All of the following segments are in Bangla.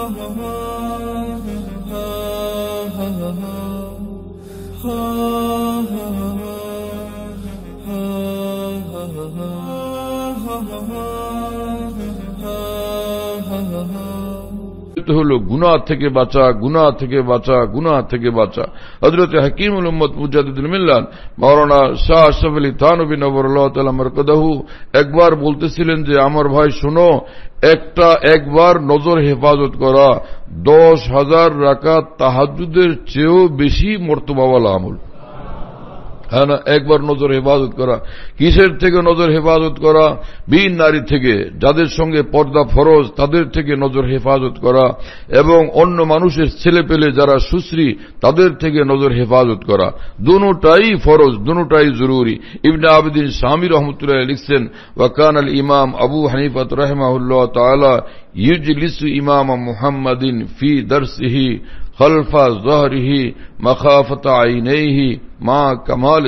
ha ha ha ha করতে হলো গুনা থেকে বাঁচা গুনা থেকে বাঁচা গুনা থেকে বাঁচা হজরত হাকিম মোহাম্মদ মুজাদুদ্দিন মিল্লান মহারণা শাহ আশরফ আলী থানবী নবর নবরকদাহু একবার বলতেছিলেন যে আমার ভাই শোনো একটা একবার নজর হেফাজত করা দশ হাজার রাখা তাহাজুদের চেয়েও বেশি মর্তবাওয়ালা আমল হ্যাঁ না একবার নজর হেফাজত করা কিসের থেকে নজর হেফাজত করা বিন নারী থেকে যাদের সঙ্গে পর্দা ফরজ তাদের থেকে নজর হেফাজত করা এবং অন্য মানুষের ছেলে পেলে যারা সুশ্রী তাদের থেকে নজর হেফাজত করা দুটাই ফরজ দুটাই জরুরি ইবনে আবদিন স্বামী রহমতুল্লাহ লিখছেন ওয়াকান আল ইমাম আবু হানিফাত রহমাউল্লাহ তালা লিসু ইমাম মুহাম্মদিন ফি দর্সিহি خلف ظہر ہی مخافت آئینئی ماں کمال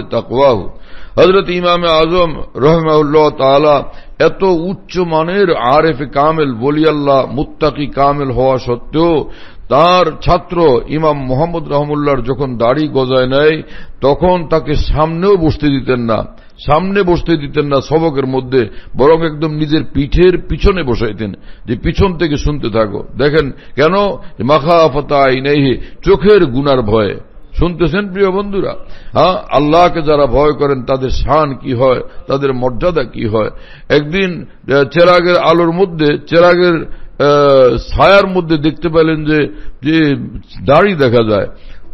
حضرت امام اعظم رحم اللہ تعالی উচ্চ اچ আরেফ عارف کامل আল্লাহ মুত্তাকি کامل ہوا ستو তার ছাত্র ইমাম মোহাম্মদ রহমুল্লার যখন দাড়ি গজায় নেয় তখন তাকে সামনেও বসতে দিতেন না সামনে বসতে দিতেন না সবকের মধ্যে বরং একদম নিজের পিঠের পিছনে বসাইতেন যে পিছন থেকে শুনতে থাকো দেখেন কেন মাখা আফতা আইনাইহে চোখের গুনার ভয়ে শুনতেছেন প্রিয় বন্ধুরা হ্যাঁ আল্লাহকে যারা ভয় করেন তাদের শান কি হয় তাদের মর্যাদা কি হয় একদিন চেরাগের আলোর মধ্যে চেরাগের ছায়ার মধ্যে দেখতে পেলেন যে যে দাড়ি দেখা যায়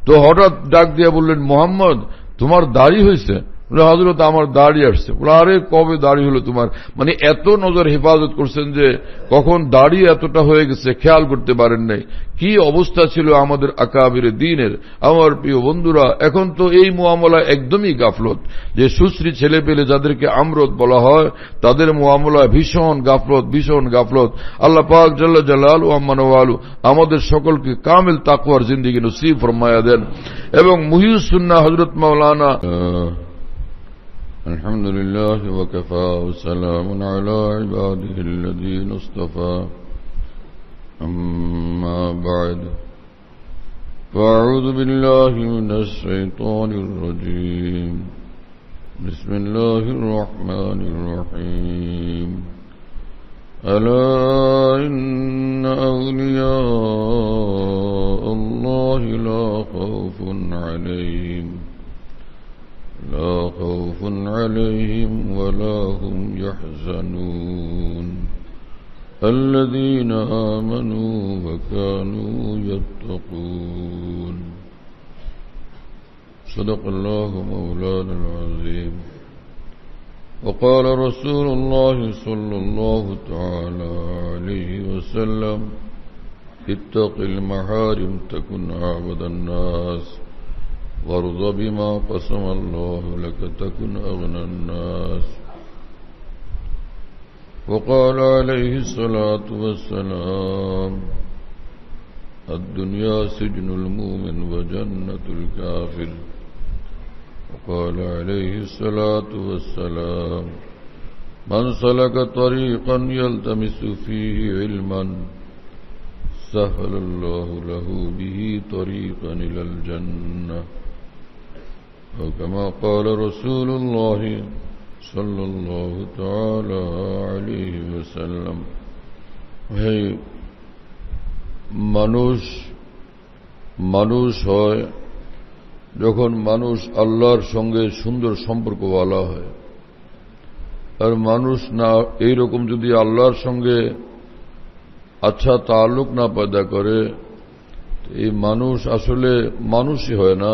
তো হঠাৎ ডাক দিয়ে বললেন মোহাম্মদ তোমার দাড়ি হয়েছে হাজরত হজরত আমার দাড়ি আসছে আরে কবে দাড়ি হলো তোমার মানে এত নজর হেফাজত করছেন যে কখন দাড়ি এতটা হয়ে গেছে খেয়াল করতে পারেন নাই কি অবস্থা ছিল আমাদের আকাবির দিনের আমার প্রিয় বন্ধুরা এখন তো এই মোয়ামলা একদমই গাফলত যে সুশ্রী ছেলে পেলে যাদেরকে আমরত বলা হয় তাদের মোয়ামলা ভীষণ গাফলত ভীষণ গাফলত আল্লাহ পাক জাল্লা জাল আলু আমাদের সকলকে কামেল তাকুয়ার জিন্দিগি নসিব ফরমায়া দেন এবং মুহিউসুন্না হজরত মাওলানা الحمد لله وكفى وسلام على عباده الذين اصطفى أما بعد فأعوذ بالله من الشيطان الرجيم بسم الله الرحمن الرحيم ألا إن أغنياء الله لا خوف عليهم لا خوف عليهم ولا هم يحزنون الذين آمنوا وكانوا يتقون صدق الله مولانا العظيم وقال رسول الله صلى الله تعالى عليه وسلم اتق المحارم تكن أعبد الناس وارض بما قسم الله لك تكن أغنى الناس وقال وقال عليه الصلاة والسلام الدنيا سجن المؤمن وجنة الكافر عليه الصلاة والسلام من سلك طريقا يلتمس فيه علما سهل الله له به طريقا إلى الجنة وكما قال رسول الله صلى الله تعالى عليه وسلم هي মানুষ মানুষ হয় যখন মানুষ আল্লাহর সঙ্গে সুন্দর সম্পর্ক বলা হয় আর মানুষ না এই রকম যদি আল্লাহর সঙ্গে আচ্ছা তাল্লুক না পয়দা করে এই মানুষ আসলে মানুষই হয় না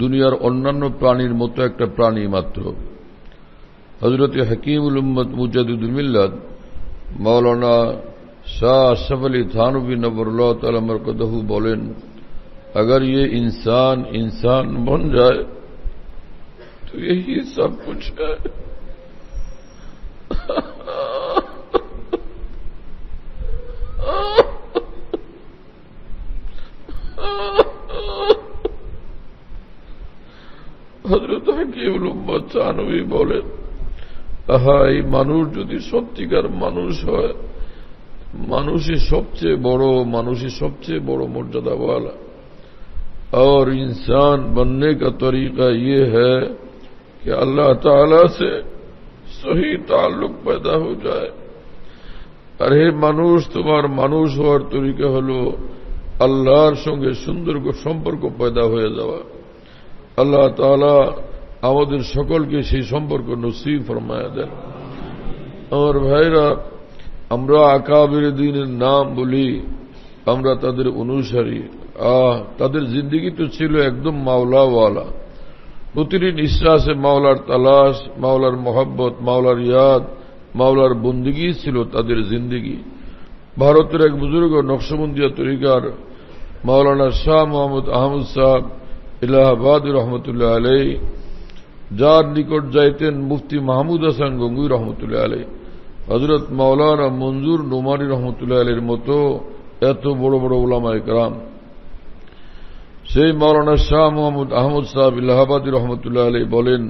دنیا ان پرانت ایک ماتر حضرت حکیم المد مجدید ملت مولانا شاہ شف علی تھان بین اللہ تعالی مرکہ بولیں اگر یہ انسان انسان بن جائے تو یہی سب کچھ ہے حضرت حکیم کیولم چانوی بولے ہائی مانوش جو دی سب چکر مانوش ہوئے مانوشی سب چے بڑو مانوشی سب چے بڑو مجدہ والا اور انسان بننے کا طریقہ یہ ہے کہ اللہ تعالیٰ سے صحیح تعلق پیدا ہو جائے ارہی مانوش تمہار مانوش ہوئے طریقہ ہلو اللہ سنگے سندر کو سمبر کو پیدا ہوئے جائے আল্লাহ তালা আমাদের সকলকে সেই সম্পর্ক নসিব ফরমায়া দেন আমার ভাইরা আমরা আকাবের দিনের নাম বলি আমরা তাদের অনুসারী আহ তাদের জিন্দিগি তো ছিল একদম মাওলাওয়ালা প্রতিটি নিঃশ্বাসে মাওলার তালাশ মাওলার মোহাব্বত মাওলার ইয়াদ মাওলার বন্দিগি ছিল তাদের জিন্দিগি ভারতের এক বুজুর্গ নকশবন্দিয়া তরিকার মাওলানা শাহ মোহাম্মদ আহমদ শাহ এলাহাবাদ রহমতুল্লাহ আলাই যার নিকট যাইতেন মুফতি মাহমুদ হাসান গঙ্গুই রহমতুল্লাহ আলাই হজরত মাওলানা মঞ্জুর নোমারি রহমতুল্লাহ আলের মতো এত বড় বড় ওলামা একরাম সেই মৌলানা শাহ মোহাম্মদ আহমদ সাহাব ইলাহাবাদী রহমতুল্লাহ আলী বলেন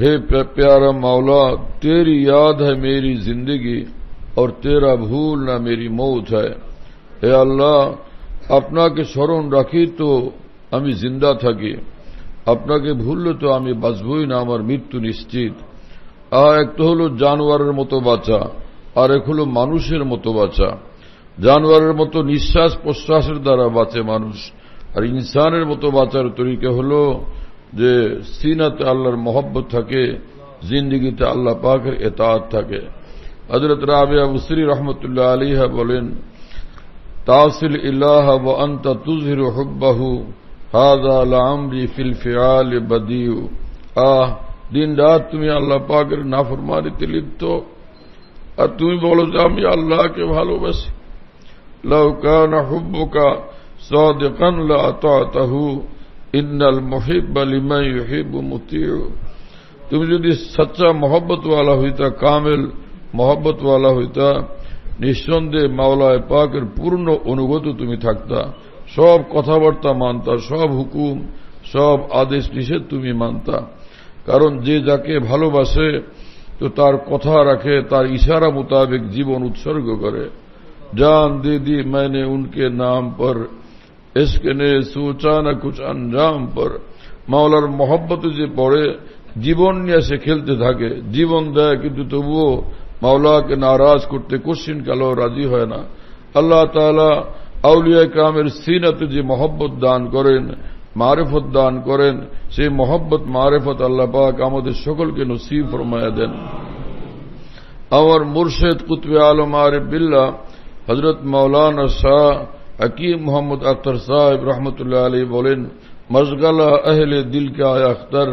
হে প্যারা মাওলা তেরি ইয়াদ है মেরি जिंदगी আর তেরা ভুল না মেরি मौत है हे अल्लाह আপনাকে স্মরণ রাখি তো আমি জিন্দা থাকি আপনাকে ভুললে তো আমি বাঁচবই না আমার মৃত্যু নিশ্চিত আহা এক তো হলো জানোয়ারের মতো বাঁচা আর এক হলো মানুষের মতো বাঁচা জানোয়ারের মতো নিঃশ্বাস প্রশ্বাসের দ্বারা বাঁচে মানুষ আর ইনসানের মতো বাঁচার তরিকা হলো যে সিনাতে আল্লাহর মহব্বত থাকে জিন্দিগিতে আল্লাহ পাকের এতাত থাকে হজরত রাবে আবুসরি রহমতুল্লাহ আলিহা বলেন তাসিল ইল্লাহ ও আন্তা তুজহির হুব্বাহু হাজা আমরি ফিল ফিয়াল বাদিউ আহ দিন রাত তুমি আল্লাহ পাকের নাফরমানিতে লিপ্ত আর তুমি বলো যে আমি আল্লাহকে ভালোবাসি লৌকান হুব্বুকা সদেকান লাহু ইন্নাল মহিব লিমাই হিব মুতিউ তুমি যদি সচ্চা মোহব্বতওয়ালা হইতা কামেল মোহব্বতওয়ালা হইতা নিঃসন্দেহে মাওলায় পাকের পূর্ণ অনুগত তুমি থাকতা সব কথাবার্তা মানতা সব হুকুম সব আদেশ নিষেধ তুমি মানতা কারণ যে যাকে ভালোবাসে তো তার কথা রাখে তার ইশারা মোতাবেক জীবন উৎসর্গ করে জান দিদি মানে উনকে নাম পর पर সোচা না কুচ अंजाम পর মাওলার মোহব্বতে যে পড়ে জীবন নিয়ে সে খেলতে থাকে জীবন দেয় কিন্তু তবুও মাওলাকে নারাজ করতে কোশ্চিন কালো রাজি হয় না আল্লাহ তালা اولیاء کامر سینت جی محبت دان معرفت دان محبت معرفت اللہ پاک آمد شکل کے نصیح فرمائیا دین مرشد قطب عالم عارف باللہ حضرت مولانا شاہ حکیم محمد اختر صاحب رحمۃ اللہ علیہ علی مزغلہ دل کا اختر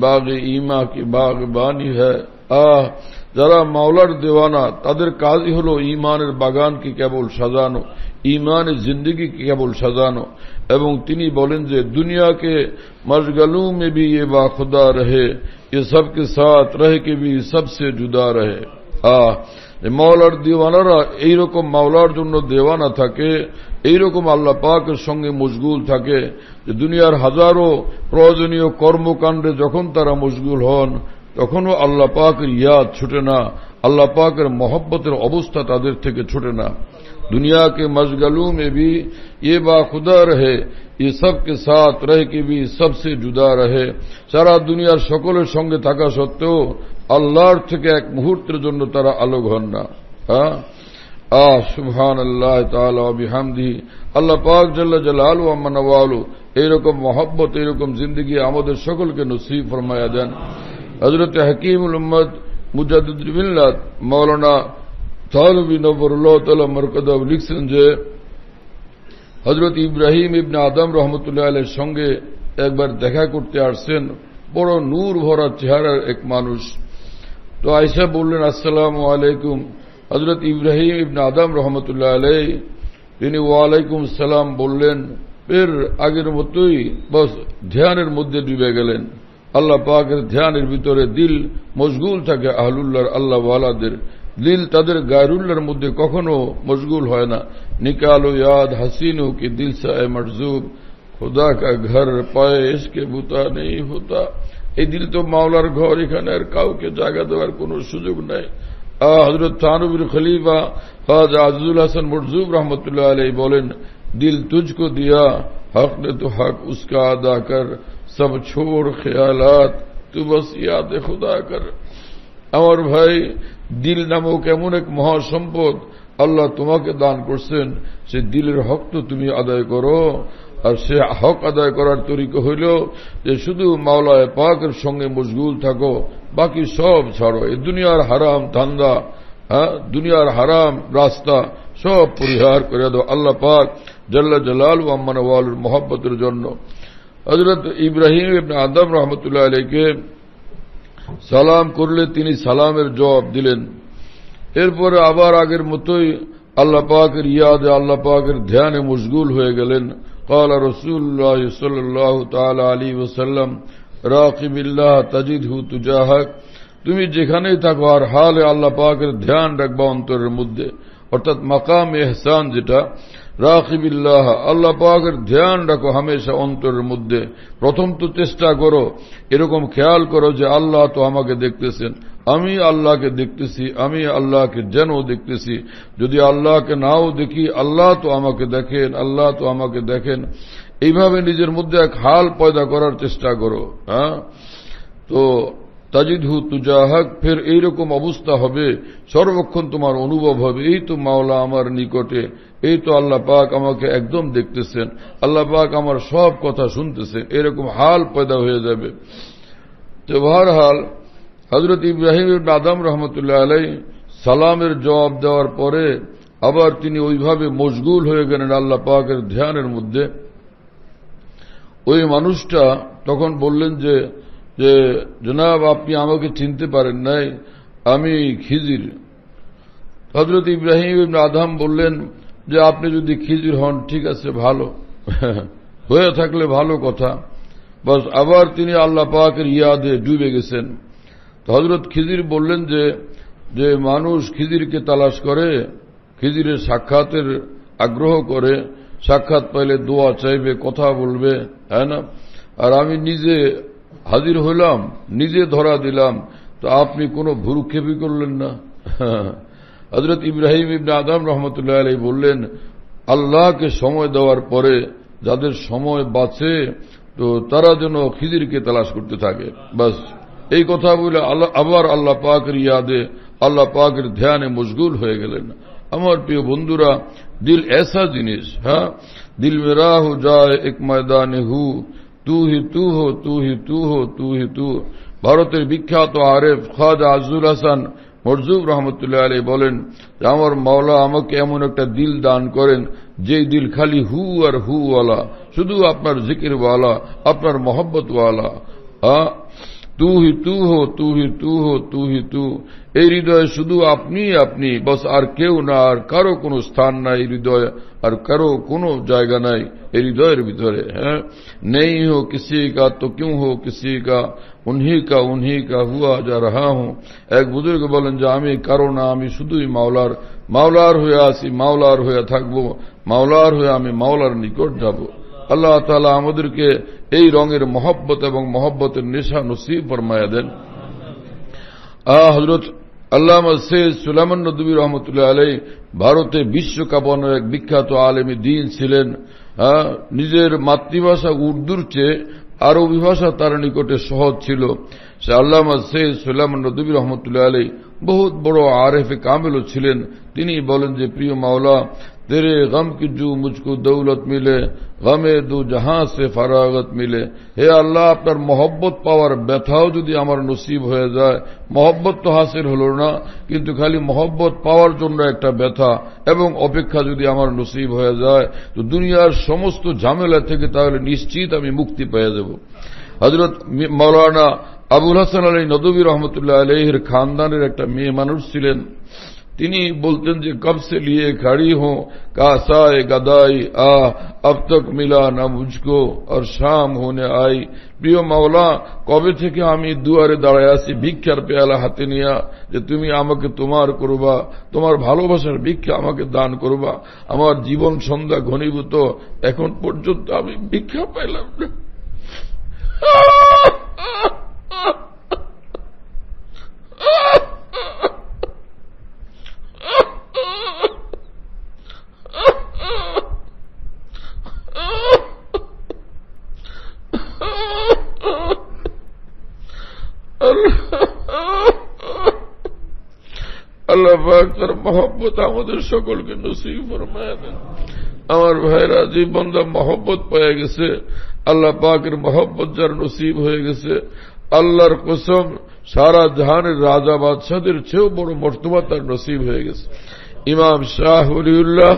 باغ باغ ایما کی بانی ہے آہ ذرا مولر دیوانا قاضی کاج ایمان باغان کی کبل سزان ইমানের জিন্দগিকে কেবল সাজানো এবং তিনি বলেন যে দুনিয়াকে মশগলু মে এ বা খুদা রহে এ সবকে সাথ রহে কে সবসে জুদা রহে আহ মাওলার দিওয়ানারা এইরকম মাওলার জন্য দেওয়ানা থাকে এইরকম আল্লাহ পাকের সঙ্গে মশগুল থাকে যে দুনিয়ার হাজারো প্রয়োজনীয় কর্মকাণ্ডে যখন তারা মশগুল হন তখনও আল্লাহ পাকের ইয়াদ ছুটে না আল্লাহ পাকের মহব্বতের অবস্থা তাদের থেকে ছুটে না دنیا کے مشغلوں میں بھی یہ باخدا رہے یہ سب کے ساتھ رہ کے بھی سب سے جدا رہے سارا دنیا سکل سنگے تھکا ستو اللہ ارتھ کے ایک مہرت جو ترا الگ ہاں؟ آ سبحان اللہ تعالی و بحمدی اللہ پاک جل جلال و امن اے رکم محبت رکم زندگی آمد شکل کے نصیب فرمایا دین حضرت حکیم الامت مجدد ملت مولانا Thalbi Nabarullah Ta'ala Markada লিখছেন যে হজরত ইব্রাহিম ইবনে আদম রহমতুল্লাহ আলের সঙ্গে একবার দেখা করতে আসছেন বড় নূর ভরা চেহারার এক মানুষ তো আয়সা বললেন আসসালাম আলাইকুম হজরত ইব্রাহিম ইবনে আদম রহমতুল্লাহ আলাই তিনি ওয়ালাইকুম সালাম বললেন এর আগের মতোই বস ধ্যানের মধ্যে ডুবে গেলেন আল্লাহ পাকের ধ্যানের ভিতরে দিল মজগুল থাকে আহলুল্লাহর আল্লাহওয়ালাদের دل تر غیر الر مدے کخن مشغول ہوئے نا نکالو یاد حسین خدا کا گھر پائے اس کے بتا نہیں ہوتا سوجگ نہیں حضرت خلیفہ خواجہ الحسن مرزوب رحمۃ اللہ علیہ بولے دل تجھ کو دیا حق نے تو حق اس کا ادا کر سب چھوڑ خیالات تو بس یاد خدا کر আমার ভাই দিল নামক এমন এক মহাসম্পদ আল্লাহ তোমাকে দান করছেন সে দিলের হক তো তুমি আদায় করো আর সে হক আদায় করার তরিকা হইল যে শুধু মাওলায় পাকের সঙ্গে মশগুল থাকো বাকি সব ছাড়ো এ দুনিয়ার হারাম ধান্দা হ্যাঁ দুনিয়ার হারাম রাস্তা সব পরিহার করে দাও আল্লাহ পাক জল্লা জলাল আম্মান ওয়ালুর মোহাম্মতের জন্য হজরত ইব্রাহিম আদম রহমতুল্লাহ আলীকে সালাম করলে তিনি সালামের জবাব দিলেন এরপরে আবার আগের মতোই আল্লাহ পাকের ইয়াদে আল্লাহ পাকের ধ্যানে মশগুল হয়ে গেলেন قال رسول الله صلى الله تعالى عليه তাজিদ راقب الله তুমি যেখানেই থাকো আর হালে আল্লাহ পাকের ধ্যান রাখবা অন্তরের মধ্যে অর্থাৎ মাকাম এহসান যেটা রাখিবিল্লাহ আল্লাহ পাকের ধ্যান রাখো হামেশা অন্তরের মধ্যে প্রথম তো চেষ্টা করো এরকম খেয়াল করো যে আল্লাহ তো আমাকে দেখতেছেন আমি আল্লাহকে দেখতেছি আমি আল্লাহকে যেন দেখতেছি যদি আল্লাহকে নাও দেখি আল্লাহ তো আমাকে দেখেন আল্লাহ তো আমাকে দেখেন এইভাবে নিজের মধ্যে এক হাল পয়দা করার চেষ্টা করো হ্যাঁ তো তাজিদহু তুজাহাক ফের এইরকম অবস্থা হবে সর্বক্ষণ তোমার অনুভব হবে এই তো মাওলা আমার নিকটে এই তো আল্লাহ পাক আমাকে একদম দেখতেছেন আল্লাহ পাক আমার সব কথা শুনতেছেন এরকম হাল পয়দা হয়ে যাবে তো হাল হজরত ইব্রাহিম আদম রহমতুল্লাহ আলাই সালামের জবাব দেওয়ার পরে আবার তিনি ওইভাবে মশগুল হয়ে গেলেন আল্লাহ পাকের ধ্যানের মধ্যে ওই মানুষটা তখন বললেন যে যে জনাব আপনি আমাকে চিনতে পারেন নাই আমি খিজির হজরত ইব্রাহিম আদাম বললেন যে আপনি যদি খিজির হন ঠিক আছে ভালো হয়ে থাকলে ভালো কথা বাস আবার তিনি আল্লাহ পাকের ইয়াদে ডুবে গেছেন হজরত খিজির বললেন যে যে মানুষ খিজিরকে তালাশ করে খিজিরের সাক্ষাতের আগ্রহ করে সাক্ষাৎ পাইলে দোয়া চাইবে কথা বলবে হ্যাঁ না আর আমি নিজে হাজির হইলাম নিজে ধরা দিলাম তো আপনি কোন ভুরুক্ষেপই করলেন না হজরত ইব্রাহিম ইবনা আদম রহমতুল্লাহ আলী বললেন আল্লাহকে সময় দেওয়ার পরে যাদের সময় বাঁচে তো তারা যেন খিদিরকে তালাশ করতে থাকে বাস এই কথা বলে আবার আল্লাহ পাকের ইয়াদে আল্লাহ পাকের ধ্যানে মশগুল হয়ে গেলেন আমার প্রিয় বন্ধুরা দিল এসা জিনিস হ্যাঁ দিল মেরাহ যায় এক ময়দানে হু তু হি তু হো তু হি তু হো তু হি তু ভারতের বিখ্যাত আরেফ খাদ আজুল হাসান মরজুব রহমতুল্লাহ আলী বলেন আমার মাওলা আমাকে এমন একটা দিল দান করেন যেই দিল খালি হু আর হু ওয়ালা শুধু আপনার জিকিরওয়ালা আপনার আহ তু হি তু হো তু হি তু হো তু হি তু এই হৃদয়ে শুধু আপনি আপনি বস আর কেউ না আর কারো কোনো স্থান নাই হৃদয় আর কারো কোনো জায়গা নাই এই হৃদয়ের ভিতরে হ্যাঁ নেই হো কিসি কা তো কিউ হো কিসি কা উনহি কা উনহি কা হুয়া যা রাহা হুঁ এক বুজুর্গ বলেন যে আমি কারো না আমি শুধুই মাওলার মাওলার হয়ে আসি মাওলার হয়ে থাকবো মাওলার হয়ে আমি মাওলার নিকট যাবো আল্লাহ তালা আমাদেরকে এই রঙের মহব্বত এবং মহব্বতের নেশা নসিব ফরমায়া দেন হজরত আল্লাহ সৈয়দ সুলামান নদী রহমতুল্লাহ আলাই ভারতে বিশ্বকাপন এক বিখ্যাত আলেমী দিন ছিলেন নিজের মাতৃভাষা উর্দুর চেয়ে আরবি ভাষা তার নিকটে সহজ ছিল সে আল্লাহ সৈয়দ সুলামান নদী রহমতুল্লাহ আলাই বহুত বড় আরেফে কামেলও ছিলেন তিনি বলেন যে প্রিয় মাওলা तेरे गम की जो मुझको दौलत मिले গমে দু জাহাজ সে ফারাগত মিলে হে আল্লাহ আপনার মহব্বত পাওয়ার ব্যথাও যদি আমার নসিব হয়ে যায় মহব্বত তো হাসিল হল না কিন্তু খালি মহব্বত পাওয়ার জন্য একটা ব্যথা এবং অপেক্ষা যদি আমার নসিব হয়ে যায় তো দুনিয়ার সমস্ত ঝামেলা থেকে তাহলে নিশ্চিত আমি মুক্তি পেয়ে যাব হজরত মৌলানা আবুল হাসান আলী নদবী রহমতুল্লাহ আলহির খানদানের একটা মেয়ে মানুষ ছিলেন তিনি বলতেন যে কব সে লিয়ে খাড়ি হো কাসায় গদাই আহ আব তক মিলা না মুঝকো আর শাম হোনে আই প্রিয় মাওলা কবে থেকে আমি দুয়ারে দাঁড়ায় আছি ভিক্ষার পেয়ালা হাতে নিয়া যে তুমি আমাকে তোমার করবা তোমার ভালোবাসার ভিক্ষা আমাকে দান করবা আমার জীবন সন্ধ্যা ঘনীভূত এখন পর্যন্ত আমি ভিক্ষা পাইলাম না Ah! আল্লাহ তার মহব্বত আমাদের সকলকে নসিব ফরমায় দেন আমার ভাইরা যে বন্দা মহব্বত পাওয়া গেছে আল্লাহ পাকের মহব্বত যার নসিব হয়ে গেছে আল্লাহর কুসম সারা জাহানের রাজা বাদশাহের চেয়েও বড় মর্তবা তার নসিব হয়ে গেছে ইমাম শাহ হলিউল্লাহ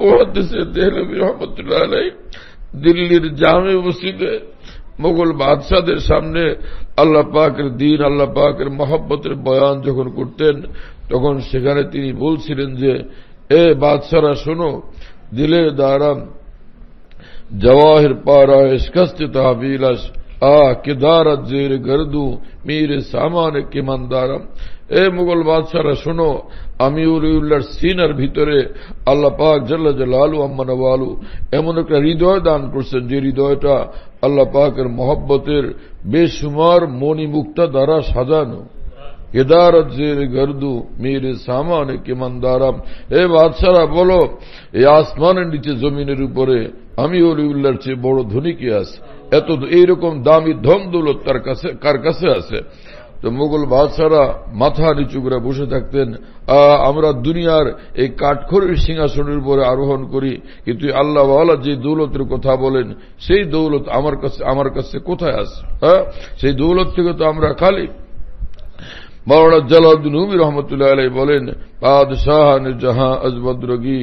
মহাদিসে দেহলবী রহমতুল্লাহ দিল্লির জামে মসজিদে মোগল বাদশাহের সামনে আল্লাহ পাকের দিন আল্লাহ পাকের মহব্বতের বয়ান যখন করতেন তখন সেখানে তিনি বলছিলেন যে এ বাদশারা শোনো দিলে দারাম জওয়াহির পাড়া ইস্কস্তি তাহবিলাস আ কেদার জের গর্দু মীর সামান কেমানদারাম এ মুঘল বাদশারা শোনো আমি উল্লার সিনার ভিতরে আল্লাহ পাক জাল্লা জালালু আম্মানওয়ালু এমন একটা হৃদয় দান করছেন যে হৃদয়টা আল্লাহ পাকের মহব্বতের বেসুমার মণিমুক্তা দ্বারা সাজানো কেদারত গর্দু মেরে সামান কেমন দারাম এ বাদশারা বলো এই আসমানের নিচে জমিনের উপরে আমি অলিউল্লার চেয়ে বড় ধনী কে আছে এত এইরকম দামি ধন দৌলত তার কাছে কার কাছে আছে তো মোগল বাদশারা মাথা নিচু করে বসে থাকতেন আমরা দুনিয়ার এই কাঠখড়ির সিংহাসনের উপরে আরোহণ করি কিন্তু আল্লাহ যে দৌলতের কথা বলেন সেই দৌলত আমার কাছে আমার কাছে কোথায় আছে হ্যাঁ সেই দৌলত থেকে তো আমরা খালি মাওলানা জালাউদ্দিন হুমি রহমতুল্লাহ আলাই বলেন পাদ শাহান জাহা আজবদ্রগী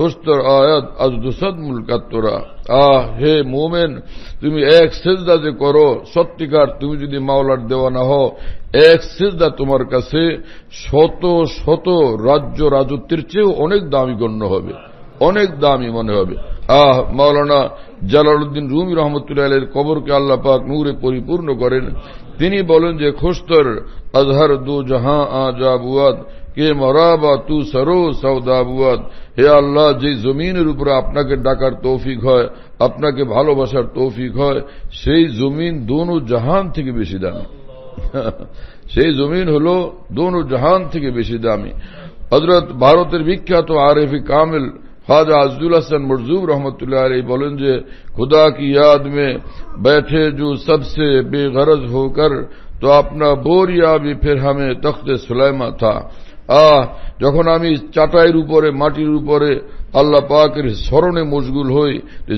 হুস্তর আয়াত আজ দুসদ মুলকাত্তরা আহ হে মোমেন তুমি এক সেজদা যে করো সত্যিকার তুমি যদি মাওলার দেওয়া না হও এক সেজদা তোমার কাছে শত শত রাজ্য রাজত্বের চেয়েও অনেক দামি গণ্য হবে অনেক দামি মনে হবে আহ মাওলানা জালালউদ্দিন রুমি রহমতুল্লাহ এর কবরকে আল্লাহ পাক নূরে পরিপূর্ণ করেন তিনি বলেন যে খোস্তর আজহার দু জাহা আ জাবুয়াদ کہ مرابا تو سرو سودا بوتھ ہے اللہ جی زمین روپر اپنا کے ڈاکر توفیق ہوئے اپنا کے بھالو بسر توفیق ہوئے زمین دونوں جہان تھے بے سی دامی ہلو دونوں جہان تھے بیشی دامی حضرت بھارتر بھی کیا تو عارفی کامل خواجہ عزد الحسن مرزوب رحمت اللہ علیہ جے خدا کی یاد میں بیٹھے جو سب سے غرض ہو کر تو اپنا بوریا بھی پھر ہمیں تخت سلیمہ تھا আহ যখন আমি চাটাইয়ের উপরে মাটির উপরে আল্লাহ পাকের স্মরণে মশগুল হই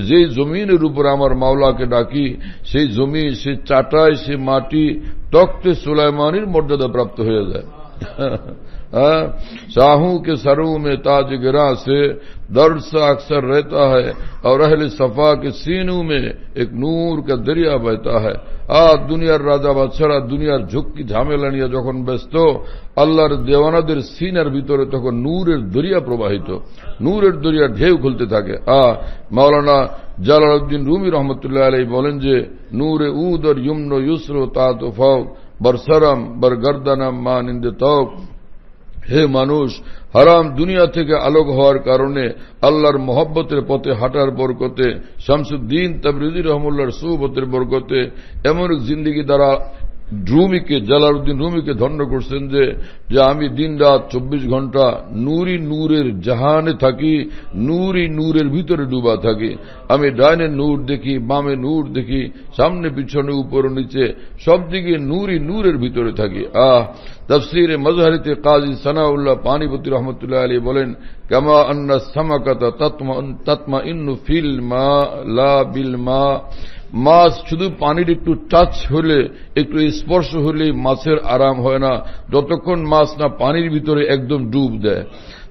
যে জমিনের উপরে আমার মাওলাকে ডাকি সেই জমি সে চাটাই সে মাটি তক্তে সুলাইমানির মর্যাদা প্রাপ্ত হয়ে যায় شاہوں ہاں؟ کے سروں میں تاج گراں سے درد سا اکثر رہتا ہے اور اہل صفا کے سینوں میں ایک نور کا دریا بہتا ہے آ دنیا راجا بادشاہ دنیا جھک کی جھامے لنیا جہاں تو اللہ ر دیواندر سینر بھی تو نور دریا پرواہیت نور دریا ڈھیو کھلتے تھا کہ مولانا جلال الدین رومی رحمت اللہ علیہ بولیں بولنج نور اد اور یمن و یسرو تا تو فوق برسرم بر گردنم مانند হে মানুষ হারাম দুনিয়া থেকে আলোক হওয়ার কারণে আল্লাহর মহব্বতের পথে হাঁটার বরকতে শামসুদ্দিন তাবরিজি রহমুল্লার সুবতের বরকতে এমন জিন্দিগি দ্বারা রুমিকে জালালউদ্দিন রুমিকে ধন্য করছেন যে যে আমি দিন রাত চব্বিশ ঘন্টা নূরি নূরের জাহানে থাকি নূরি নূরের ভিতরে ডুবা থাকি আমি ডাইনে নূর দেখি বামে নূর দেখি সামনে পিছনে উপর নিচে সবদিকে নূরি নূরের ভিতরে থাকি আহ তফসির মজহারিতে কাজী সানাউল্লাহ পানিপতি রহমতুল্লাহ আলী বলেন কামা আন্না সামাকাতা তৎমা ইন্নু ফিল মা লা বিল মা মাছ শুধু পানির একটু টাচ হলে একটু স্পর্শ হলে মাছের আরাম হয় না যতক্ষণ মাছ না পানির ভিতরে একদম ডুব দেয়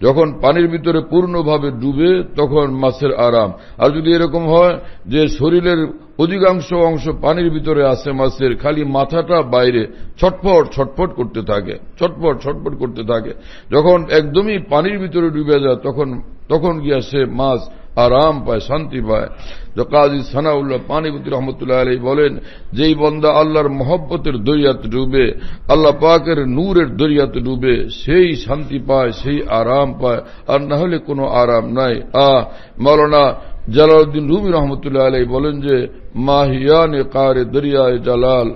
যখন পানির ভিতরে পূর্ণভাবে ডুবে তখন মাছের আরাম আর যদি এরকম হয় যে শরীরের অধিকাংশ অংশ পানির ভিতরে আসে মাছের খালি মাথাটা বাইরে ছটফট ছটফট করতে থাকে ছটফট ছটফট করতে থাকে যখন একদমই পানির ভিতরে ডুবে যায় তখন তখন গিয়ে সে মাছ আরাম পায় শান্তি পায় কাজী সানাউল্লাহ পানিবুতি রহমতুল্লাহ আলী বলেন যেই বন্দা আল্লাহর মহব্বতের দরিয়াতে ডুবে আল্লাহ পাকের নূরের দরিয়াতে ডুবে সেই শান্তি পায় সেই আরাম পায় আর না হলে কোনো আরাম নাই আ মলনা জালালউদ্দিন রুমি রহমতুল্লাহ আলী বলেন যে মাহিয়ান কারে দরিয়ায় জালাল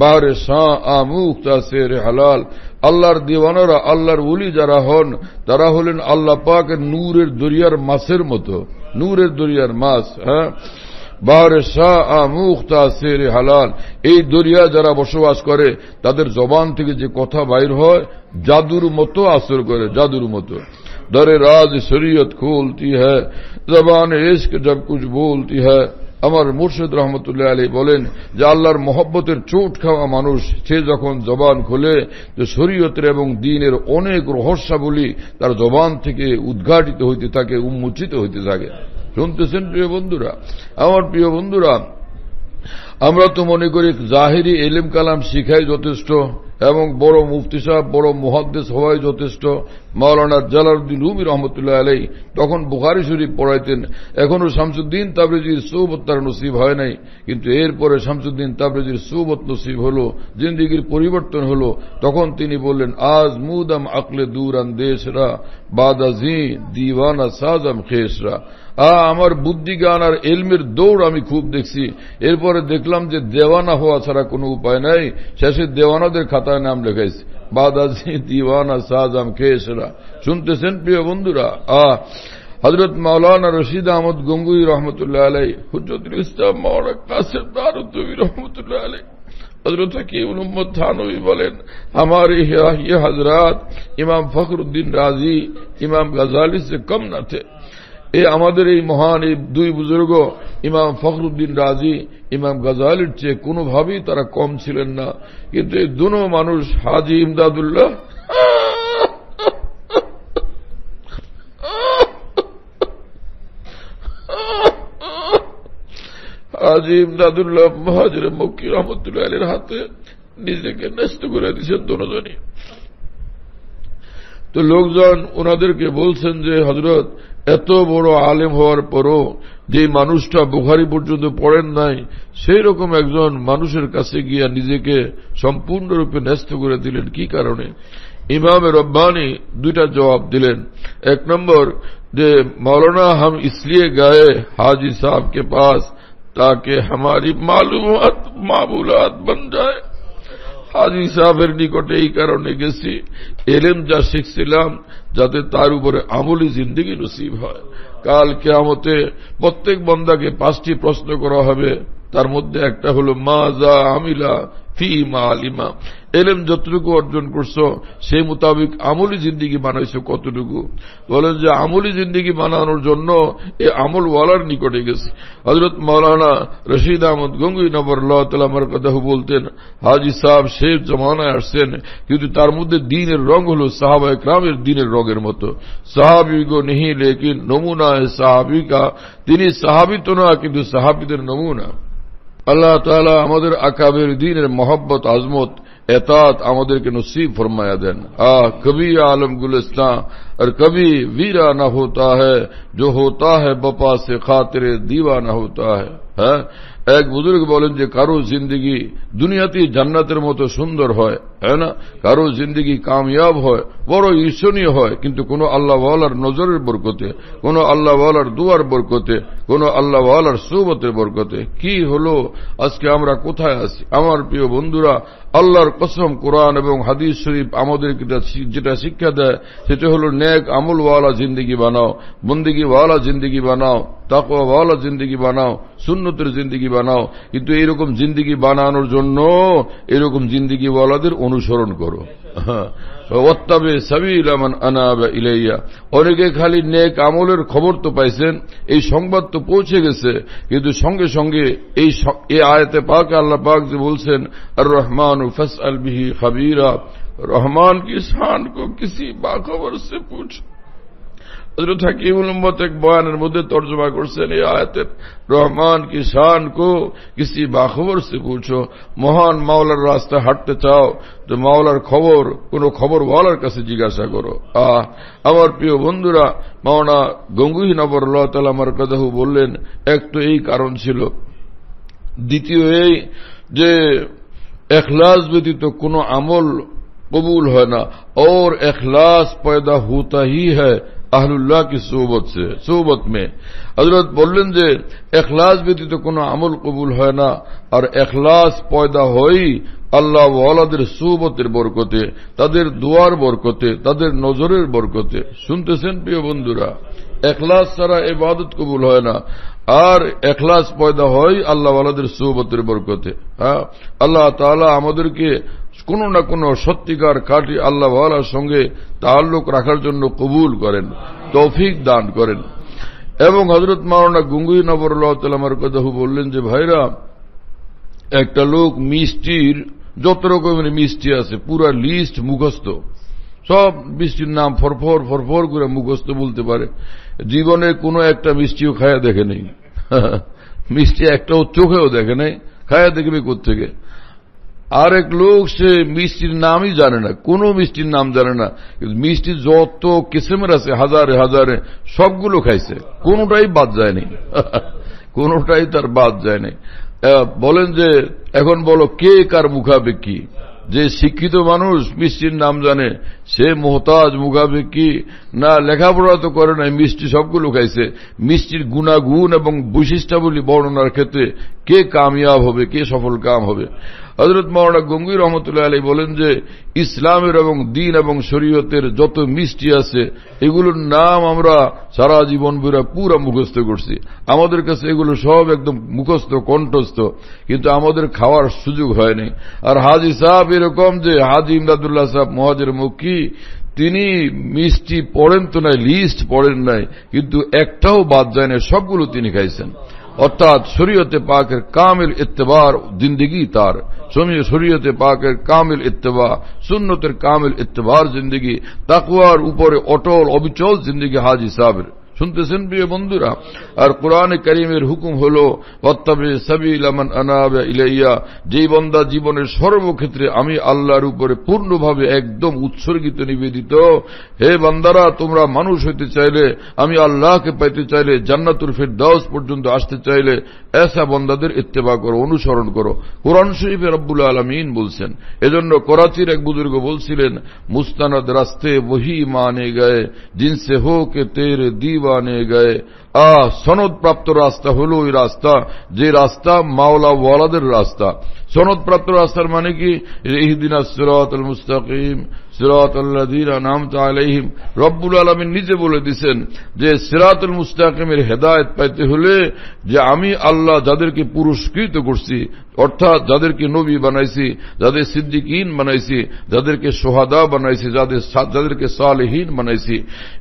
বাহরে শাহ আমুখ তাসের হালাল আল্লাহর দিওয়ানরা আল্লাহর উলি যারা হন তারা হলেন আল্লাহ পাকের নূরের দরিয়ার মাছের মতো নূরের দরিয়ার মাছ হ্যাঁ বাহরে শাহ মুখতা সের হালাল এই দরিয়া যারা বসবাস করে তাদের জবান থেকে যে কথা বাইর হয় জাদুর মতো আসর করে জাদুর মতো দরে রাজ শরীয়ত খুলতি হ্যাঁ জবান ইস্ক যাব কুছ বলতি হ্যাঁ আমার মুর্শিদ রহমতুল্লাহ আলী বলেন যে আল্লাহর মহব্বতের চোট খাওয়া মানুষ সে যখন জবান খোলে যে শরীয়তের এবং দিনের অনেক রহস্যাবলী তার জবান থেকে উদ্ঘাটিত হইতে থাকে উন্মোচিত হইতে থাকে শুনতেছেন প্রিয় বন্ধুরা আমার প্রিয় বন্ধুরা আমরা তো মনে করি জাহেরি এলিম কালাম শিখাই যথেষ্ট এবং বড় মুফতি সাহেব বড় মহাদ্দেশ হওয়ায় যথেষ্ট মাওলানা জালারুদ্দিন রুমি রহমতুল্লাহ আলাই তখন বুখারি শরীফ পড়াইতেন এখনও শামসুদ্দিন তাবরেজির সৌবত তার নসিব হয় নাই কিন্তু এরপরে শামসুদ্দিন তাবরেজির সৌবত নসিব হল জিন্দিগির পরিবর্তন হল তখন তিনি বললেন আজ মুদাম আকলে দুরান দেশরা বাদাজি দিওয়ানা সাজাম খেসরা আমার বুদ্ধিজ্ঞান আর এলমের দৌড় আমি খুব দেখছি এরপরে দেখলাম যে দেওয়ানা হওয়া ছাড়া কোনো উপায় নাই শেষে দেওয়ানাদের খাতায় নাম লেখাইছি বাদাজি দিওয়ানা সাজাম খেয়েছেরা শুনতেছেন প্রিয় বন্ধুরা আহ হজরত মৌলানা রশিদ আহমদ গঙ্গুই রহমতুল্লাহ আলাই হুজরতুল ইসলাম মৌলানা কাসেম দারুদ্দবী রহমতুল্লাহ আলাই বলেন আমার হাজরাত ইমাম ফখরুদ্দিন রাজি ইমাম গজালি সে কম না থে এ আমাদের এই মহান এই দুই বুজুর্গ ইমাম ফখরুদ্দিন রাজি ইমাম গাজালির চেয়ে কোনোভাবেই তারা কম ছিলেন না কিন্তু এই দু মানুষ হাজি ইমদাদুল্লাহ হাজি ইমদাদুল্লাহ মহাজরে মক্কি রহমতুল্লাহ আলীর হাতে নিজেকে ন্যস্ত করে দিয়েছেন দুজনই তো লোকজন ওনাদেরকে বলছেন যে হজরত এত বড় আলেম হওয়ার পরও যে মানুষটা বুখারি পর্যন্ত পড়েন নাই সেই রকম একজন মানুষের কাছে গিয়া নিজেকে সম্পূর্ণরূপে ন্যস্ত করে দিলেন কি কারণে ইমাম রব্বানি দুইটা জবাব দিলেন এক নম্বর যে মৌলানা হাম ইসলিয়ে গায়ে হাজি সাহেবকে কে পাস তাকে হামারি মালুমাত মামুলাত বন যায় হাজি সাহেবের নিকটে এই কারণে গেছি এলেম যা শিখছিলাম যাতে তার উপরে আমলি জিন্দিগি নসিব হয় কাল কেয়ামতে প্রত্যেক বন্দাকে পাঁচটি প্রশ্ন করা হবে তার মধ্যে একটা হল মা যা আমিলা ফি ইমাল ইমা এলেম যতটুকু অর্জন করছো সেই মোতাবিক আমলি জিন্দিগি বানাইছো কতটুকু বলেন যে আমলি জিন্দিগি বানানোর জন্য এ আমল ওয়ালার নিকটে গেছে হজরত মৌলানা রশিদ আহমদ গঙ্গুই নবর আমার কথা বলতেন হাজি সাহেব শেষ জমানায় আসছেন কিন্তু তার মধ্যে দিনের রং হল সাহাবা ইকরামের দিনের রঙের মতো সাহাবি গো নেহি লেকিন নমুনা সাহাবিকা তিনি সাহাবিত না কিন্তু সাহাবিদের নমুনা اللہ تعالی عمد اقابر دین محبت عظمت اعت عمد کے نصیب فرمایا دین آ کبھی عالم گلستان اور کبھی ویرا نہ ہوتا ہے جو ہوتا ہے بپا سے خاطر دیوا نہ ہوتا ہے ہاں؟ এক বুজুর্গ বলেন যে কারো জিন্দগি দুনিয়াতে জান্নাতের মতো সুন্দর হয় হ্যাঁ না কারো জিন্দগি কামিয়াব হয় বড় ঈর্ষণীয় হয় কিন্তু কোনো আল্লাহওয়ালার নজরের বরকতে কোনো আল্লাহওয়ালার দুয়ার বরকতে কোনো আল্লাহওয়ালার সুবতের বরকতে কি হলো আজকে আমরা কোথায় আছি আমার প্রিয় বন্ধুরা আল্লাহর কসম কোরআন এবং হাদিস শরীফ আমাদেরকে যেটা শিক্ষা দেয় সেটা হল নেক আমলওয়ালা জিন্দিগি বানাও ওয়ালা জিন্দিগি বানাও তাকওয়ালা জিন্দিগি বানাও সুন্নতের জিন্দিগি বানাও কিন্তু এইরকম জিন্দিগি বানানোর জন্য এরকম ওয়ালাদের অনুসরণ করো ওত্তাবে সাবিল আমান আনাব ইলাইয়া অনেকে খালি নেক আমলের খবর তো পাইছেন এই সংবাদ তো পৌঁছে গেছে কিন্তু সঙ্গে সঙ্গে এই আয়তে পাক আল্লাহ পাক যে বলছেন আর রহমান ফস আল বিহি খাবিরা রহমান কি শান কো কিসি বাখবর সে পুছো হজরত হাকিমুল এক বয়ানের মধ্যে তর্জমা করছেন এই আয়াতের রহমান কিষান কো কিসি বাখবর সে পুছো মহান মাওলার রাস্তা হাঁটতে চাও তো মাওলার খবর কোন ওয়ালার কাছে জিজ্ঞাসা করো আহ আমার প্রিয় বন্ধুরা মাওনা গঙ্গুহী নবর আল্লাহ তালা মারকাদাহু বললেন এক তো এই কারণ ছিল দ্বিতীয় এই যে এখলাস ব্যতীত কোনো আমল কবুল হয় না ওর এখলাস পয়দা হতা হি হ্যাঁ আহলুল্লাহ কি সৌবত সে সৌবত মে হজরত বললেন যে এখলাস ব্যতীত কোনো আমল কবুল হয় না আর এখলাস পয়দা হই আল্লাহ ওয়ালাদের সৌবতের বরকতে তাদের দোয়ার বরকতে তাদের নজরের বরকতে শুনতেছেন প্রিয় বন্ধুরা এখলাস ছাড়া এবাদত কবুল হয় না আর এখলাস পয়দা হয় আল্লাহ ওয়ালাদের সৌবতের বরকতে হ্যাঁ আল্লাহ তালা আমাদেরকে কোনো না কোনো সত্যিকার কাটি আল্লাহ ভালার সঙ্গে তাহলুক রাখার জন্য কবুল করেন তৌফিক দান করেন এবং হজরত মাওনা গুঙ্গুই নবর নবরুল্লাহতালামার কথাহু বললেন যে ভাইরা একটা লোক মিষ্টির যত রকমের মিষ্টি আছে পুরা লিস্ট মুখস্থ সব মিষ্টির নাম ফরফর ফরফর করে মুখস্থ বলতে পারে জীবনে কোনো একটা মিষ্টিও খায়া দেখে নেই মিষ্টি একটাও চোখেও দেখে নেই খায়া দেখবে কোথেকে আর এক লোক সে মিষ্টির নামই জানে না কোনো মিষ্টির নাম জানে না মিষ্টি যত কিসেমের আছে হাজারে হাজারে সবগুলো খাইছে কোনোটাই বাদ যায়নি কোনোটাই তার বাদ যায়নি বলেন যে এখন বলো কে কার মুখাপেক্ষি যে শিক্ষিত মানুষ মিষ্টির নাম জানে সে মোহতাজ মুখাপেক্ষি না লেখাপড়া তো করে নাই মিষ্টি সবগুলো খাইছে মিষ্টির গুণাগুণ এবং বৈশিষ্ট্যাবলী বর্ণনার ক্ষেত্রে কে কামিয়াব হবে কে সফল কাম হবে হজরত মৌলানা গঙ্গুই রহমতুল্লাহ আলী বলেন যে ইসলামের এবং দিন এবং শরীয়তের যত মিষ্টি আছে এগুলোর নাম আমরা সারা জীবন বুড়া পুরা মুখস্থ করছি আমাদের কাছে এগুলো সব একদম মুখস্থ কণ্ঠস্থ কিন্তু আমাদের খাওয়ার সুযোগ হয়নি আর হাজি সাহেব এরকম যে হাজি ইমদাদুল্লাহ সাহেব মহাজের মুখী তিনি মিষ্টি পড়েন তো নাই লিস্ট পড়েন নাই কিন্তু একটাও বাদ যায় না সবগুলো তিনি খাইছেন اتاد شریتے پاکر کامل اتبار زندگی شریتے پاکر کامل اتبا سنتے کامل اتبار زندگی تقوار اوپر اٹول ابچول زندگی حاجی صابر শুনতেছেন প্রিয় বন্ধুরা আর কোরআনে করিমের হুকুম হল ইলাইয়া যেই বন্দা জীবনের সর্বক্ষেত্রে আমি আল্লাহর উপরে পূর্ণভাবে একদম উৎসর্গিত নিবেদিত হে বান্দারা তোমরা মানুষ হইতে চাইলে আমি আল্লাহকে পাইতে চাইলে জান্নাতুর দাস পর্যন্ত আসতে চাইলে এসা বন্দাদের ইত্তেবা করো অনুসরণ করো কোরআন শরীফে রব্বুল আলমিন বলছেন এজন্য করাচির এক বুজুর্গ বলছিলেন মুস্তানাদ রাস্তে বহি মানে গায়ে জিনসে হো তের দিব বানিয়ে গয়ে আহ সনদপ্রাপ্ত রাস্তা হল ওই রাস্তা যে রাস্তা মাওলা ওয়ালাদের রাস্তা সনদপ্রাপ্ত রাস্তার মানে কি ইহদিন সিরাতুল মুস্তাকিম সিরাতুল্লাযীন আনআমতা আলাইহিম রব্বুল আলামিন নিজে বলে দিবেন যে সিরাতুল মুস্তাকিমের হেদায়েত পাইতে হলে যে আমি আল্লাহ যাদেরকে পুরস্কৃত করছি অর্থাৎ যাদেরকে নবী বানাইছি যাদের সিদ্দিকীন বানাইছি যাদেরকে সোহাদা বানাইছি যাদের যাদেরকে সালহীন বানাইছি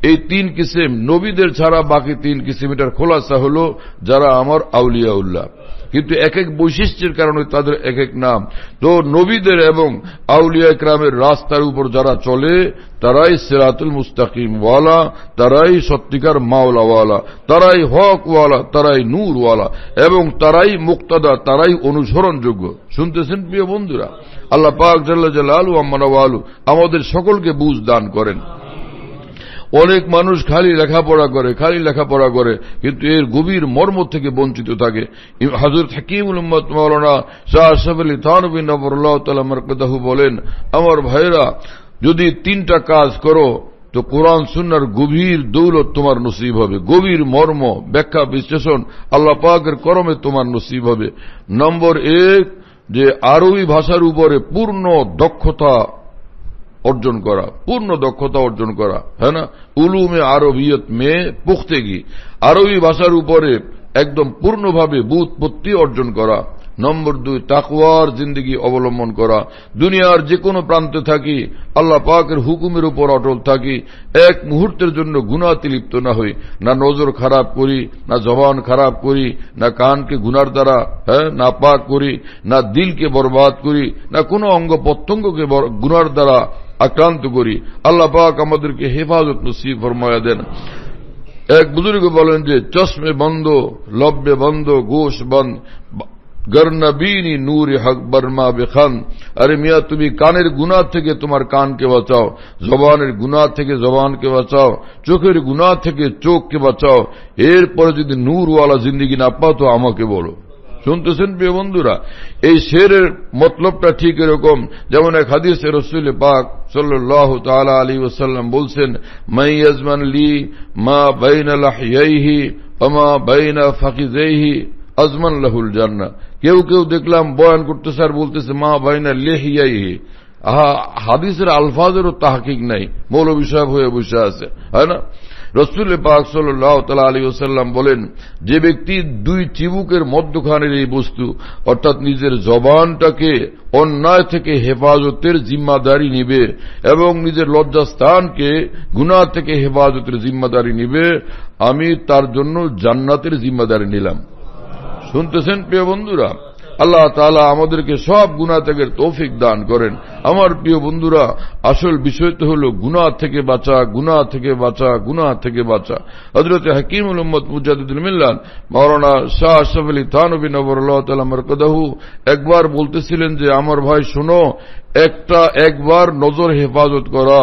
এই তিন কিসিম নবীদের ছাড়া বাকি তিন কিসিম এটার খোলাসা হল যারা আমার আউলিয়া উল্লাহ কিন্তু এক এক বৈশিষ্ট্যের কারণে তাদের এক এক নাম তো নবীদের এবং আউলিয়া গ্রামের রাস্তার উপর যারা চলে তারাই সেরাতুল মুস্তাকিমওয়ালা তারাই সত্যিকার মাওলাওয়ালা তারাই হকওয়ালা তারাই নূরওয়ালা এবং তারাই মুক্তাদা তারাই অনুসরণযোগ্য শুনতেছেন প্রিয় বন্ধুরা আল্লাহ পাক জাল্লা জাল আলু আলু আমাদের সকলকে বুঝ দান করেন অনেক মানুষ খালি লেখাপড়া করে খালি লেখাপড়া করে কিন্তু এর গভীর মর্ম থেকে বঞ্চিত থাকে হাজরত হাকিমুল মৌলানা শাহ আলী থানবিন নবরুল্লাহ বলেন আমার ভাইরা যদি তিনটা কাজ করো তো কোরআন সুন্নার গভীর দৌলত তোমার নসিব হবে গভীর মর্ম ব্যাখ্যা বিশ্লেষণ আল্লাহ পাকের করমে তোমার নসিব হবে নম্বর এক যে আরবি ভাষার উপরে পূর্ণ দক্ষতা অর্জন করা পূর্ণ দক্ষতা অর্জন করা হ্যাঁ না উলুমে আরবিয়ত মেয়ে গি আরবি ভাষার উপরে একদম পূর্ণভাবে বুৎপত্তি অর্জন করা নম্বর দুই তাকুয়ার জিন্দগি অবলম্বন করা দুনিয়ার যে কোনো প্রান্তে থাকি আল্লাহ পাকের হুকুমের উপর অটল থাকি এক মুহূর্তের জন্য গুণাতে লিপ্ত না হই না নজর খারাপ করি না জবান খারাপ করি না কানকে গুনার দ্বারা হ্যাঁ না পাক করি না দিলকে বরবাদ করি না কোনো অঙ্গ প্রত্যঙ্গকে গুনার দ্বারা আক্রান্ত করি আল্লাহ পাক আমাদেরকে হেফাজত নসিব ফরমায়া দেন এক বুজুর্গ বলেন যে চশমে বন্ধ লব্যে বন্ধ গোশ বন্ধ গর্নবীনি নূর হক বর্মা বেখান আরে মিয়া তুমি কানের গুণা থেকে তোমার কানকে বাঁচাও জবানের গুণা থেকে জবানকে বাঁচাও চোখের গুণা থেকে চোখকে বাঁচাও এরপরে যদি নূরওয়ালা জিন্দগি না পাও তো আমাকে বলো শুনতেছেন প্রিয় বন্ধুরা এই শেরের মতলবটা ঠিক এরকম যেমন এক হাদিসে রসুল পাক সাল্লাহ তালা আলী ওসাল্লাম বলছেন মাই আজমান লি মা বাইন আলাহি অমা বাইন ফাকিজেহি আজমান লাহুল জান্না কেউ কেউ দেখলাম বয়ান করতেছে আর বলতেছে মা বাইনা লেহিয়াইহি আহা হাদিসের আলফাজেরও তাহাকিক নাই মৌলবি সাহেব হয়ে বসে আছে হয় না রসুল পাক সাল্লাহ তালা আলী ওসাল্লাম বলেন যে ব্যক্তি দুই চিবুকের মধ্যখানের এই বস্তু অর্থাৎ নিজের জবানটাকে অন্যায় থেকে হেফাজতের জিম্মাদারি নিবে এবং নিজের লজ্জাস্থানকে গুণা থেকে হেফাজতের জিম্মাদারি নিবে আমি তার জন্য জান্নাতের জিম্মাদারি নিলাম শুনতেছেন প্রিয় বন্ধুরা আল্লাহ তালা আমাদেরকে সব গুণা থেকে তৌফিক দান করেন আমার প্রিয় বন্ধুরা আসল বিষয় তো হল গুণা থেকে বাঁচা গুণা থেকে বাঁচা গুণা থেকে বাঁচা হজরত হাকিম মোহাম্মদ মুজাদুদ্দিন মিল্লান মরানা শাহ আশরফ আলী থানবী নবর মরকদাহু একবার বলতেছিলেন যে আমার ভাই শোনো একটা একবার নজর হেফাজত করা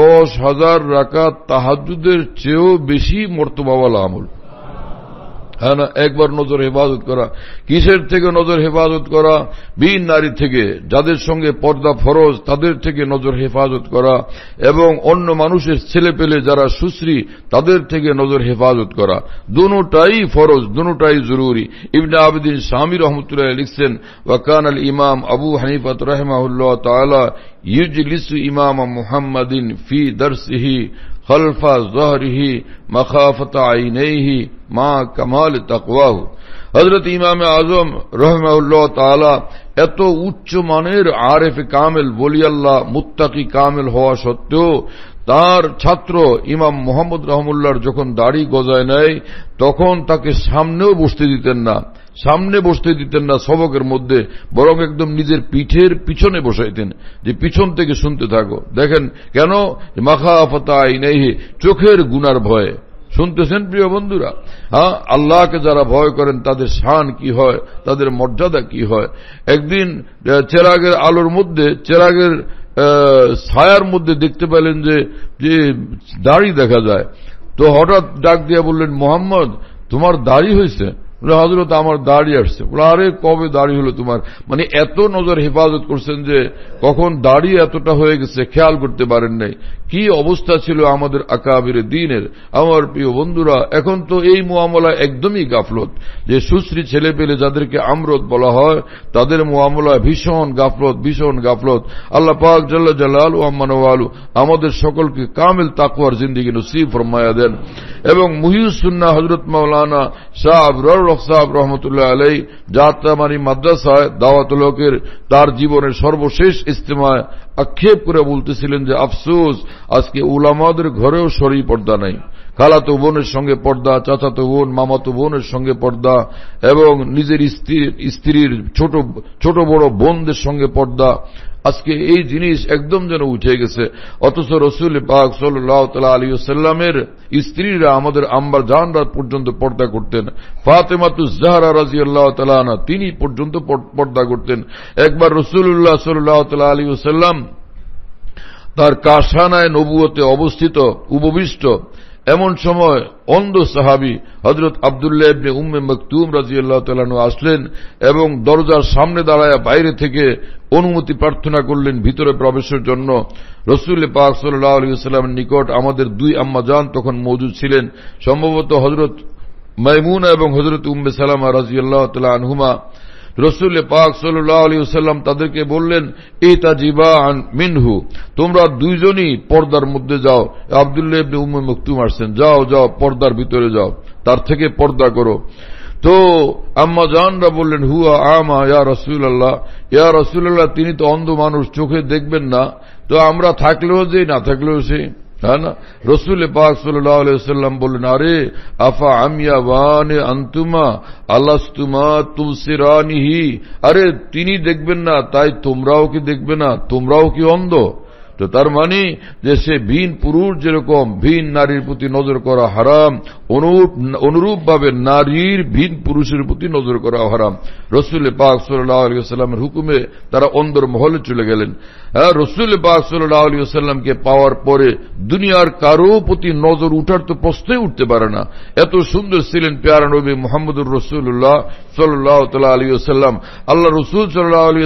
দশ হাজার রাখা তাহাজুদের চেয়েও বেশি মর্তবাওয়ালা আমল হ্যাঁ না একবার নজর হেফাজত করা কিসের থেকে নজর হেফাজত করা বিন নারী থেকে যাদের সঙ্গে পর্দা ফরজ তাদের থেকে নজর হেফাজত করা এবং অন্য মানুষের ছেলে পেলে যারা সুশ্রী তাদের থেকে নজর হেফাজত করা দুটাই ফরজ দুটাই জরুরি ইবনে আবদিন স্বামী রহমতুল্লাহ লিখছেন ওয়াকান আল ইমাম আবু হানিফাত রহমাউল্লাহ তালা লিসু ইমাম মুহাম্মদিন ফি দর্সিহি خلف ظهره مخافت عینیه ما کمال تقواه হজরত ইমাম আজম রহমাউল্লাহ তালা এত উচ্চ মানের আরেফ কামেল বলিয়াল্লাহ আল্লাহ মুত্তাকি কামেল হওয়া সত্ত্বেও তার ছাত্র ইমাম মোহাম্মদ রহমুল্লাহর যখন দাড়ি গজায় নেয় তখন তাকে সামনেও বসতে দিতেন না সামনে বসতে দিতেন না সবকের মধ্যে বরং একদম নিজের পিঠের পিছনে বসাইতেন যে পিছন থেকে শুনতে থাকো দেখেন কেন মাখা ফতা আইনাইহে চোখের গুনার ভয়ে শুনতেছেন প্রিয় বন্ধুরা হ্যাঁ আল্লাহকে যারা ভয় করেন তাদের শান কি হয় তাদের মর্যাদা কি হয় একদিন চেরাগের আলোর মধ্যে চেরাগের ছায়ার মধ্যে দেখতে পেলেন যে যে দাড়ি দেখা যায় তো হঠাৎ ডাক দিয়া বললেন মোহাম্মদ তোমার দাড়ি হয়েছে বলে হজরত আমার দাড়ি আসছে বলে আরে কবে দাড়ি হলো তোমার মানে এত নজর হেফাজত করছেন যে কখন দাড়ি এতটা হয়ে গেছে খেয়াল করতে পারেন নাই কি অবস্থা ছিল আমাদের আকাবির দিনের আমার প্রিয় বন্ধুরা এখন তো এই মোয়ামলা একদমই গাফলত যে সুশ্রী ছেলে পেলে যাদেরকে আমরত বলা হয় তাদের মোয়ামলায় ভীষণ গাফলত ভীষণ গাফলত আল্লাহ পাক জাল্লা জালাল আলু আমাদের সকলকে কামেল তাকুয়ার জিন্দিগি নসিব ফরমায়া দেন এবং মুহিউসুন্না হজরত মাওলানা সাহাব রৌলক রহমতুল্লাহ আলাই যাত্রামারি মাদ্রাসায় দাওয়াত লোকের তার জীবনের সর্বশেষ ইস্তেমায় আক্ষেপ করে বলতেছিলেন যে আফসোস আজকে উলামাদের ঘরেও সরি পর্দা নাই খালাতো বোনের সঙ্গে পর্দা চাচাতো বোন মামাতো বোনের সঙ্গে পর্দা এবং নিজের স্ত্রীর স্ত্রীর ছোট ছোট বড় বোনদের সঙ্গে পর্দা আজকে এই জিনিস একদম যেন উঠে গেছে অথচ রসুল পাক সাল্লাহ তালা আলী সাল্লামের স্ত্রীরা আমাদের আম্বার রাত পর্যন্ত পর্দা করতেন জাহারা রাজি আল্লাহ তালা তিনি পর্যন্ত পর্দা করতেন একবার রসুল্লাহ সাল্লাহ তালা আলী সাল্লাম তার কাশানায় নবুয়তে অবস্থিত উপবিষ্ট এমন সময় অন্ধ সাহাবি হজরত আবদুল্লাহ উম্মে মকতুম রাজিউল্লাহ তালু আসলেন এবং দরজার সামনে দাঁড়ায় বাইরে থেকে অনুমতি প্রার্থনা করলেন ভিতরে প্রবেশের জন্য রসুল পাক সাল্লামের নিকট আমাদের দুই আম্মাজান তখন মজুদ ছিলেন সম্ভবত হজরত মাইমুনা এবং হজরত উম্মে সালামা রাজিউল্লাহ তালা আনহুমা রসুল পাক সাল্লাম তাদেরকে বললেন এ তাজিবা মিনহু তোমরা দুইজনই পর্দার মধ্যে যাও আবদুল্লাহ ইবনে উম্মে মারছেন আসছেন যাও যাও পর্দার ভিতরে যাও তার থেকে পর্দা করো তো আম্মা জানরা বললেন হুয়া আমা ইয়া রসুল আল্লাহ ইয়া রসুল্লাহ আল্লাহ তিনি তো অন্ধ মানুষ চোখে দেখবেন না তো আমরা থাকলেও যে না থাকলেও সে ہے نا رسول پاک صلی اللہ علیہ وسلم بول نارے افا امیا وان انتما الستما تم سرانی ہی ارے تینی دیکھبین نا تائی تمراؤ کی دیکھبین نا تمراؤ کی اندو তো তার মানে যে সে ভিন পুরুষ যেরকম ভিন নারীর প্রতি নজর করা হারাম অনুরূপভাবে নারীর ভিন পুরুষের প্রতি নজর করা হারাম রসুল পাক সাল্লামের হুকুমে তারা অন্দর মহলে চলে গেলেন হ্যাঁ রসুল পাক সাল্লামকে পাওয়ার পরে দুনিয়ার কারো প্রতি নজর উঠার তো প্রশ্নই উঠতে পারে না এত সুন্দর ছিলেন পেয়ারা নবী মোহাম্মদুর রসুল্লাহ সাল্লাহ তাল্লাহ আলী আল্লাহ রসুল সাল্লাহ আলী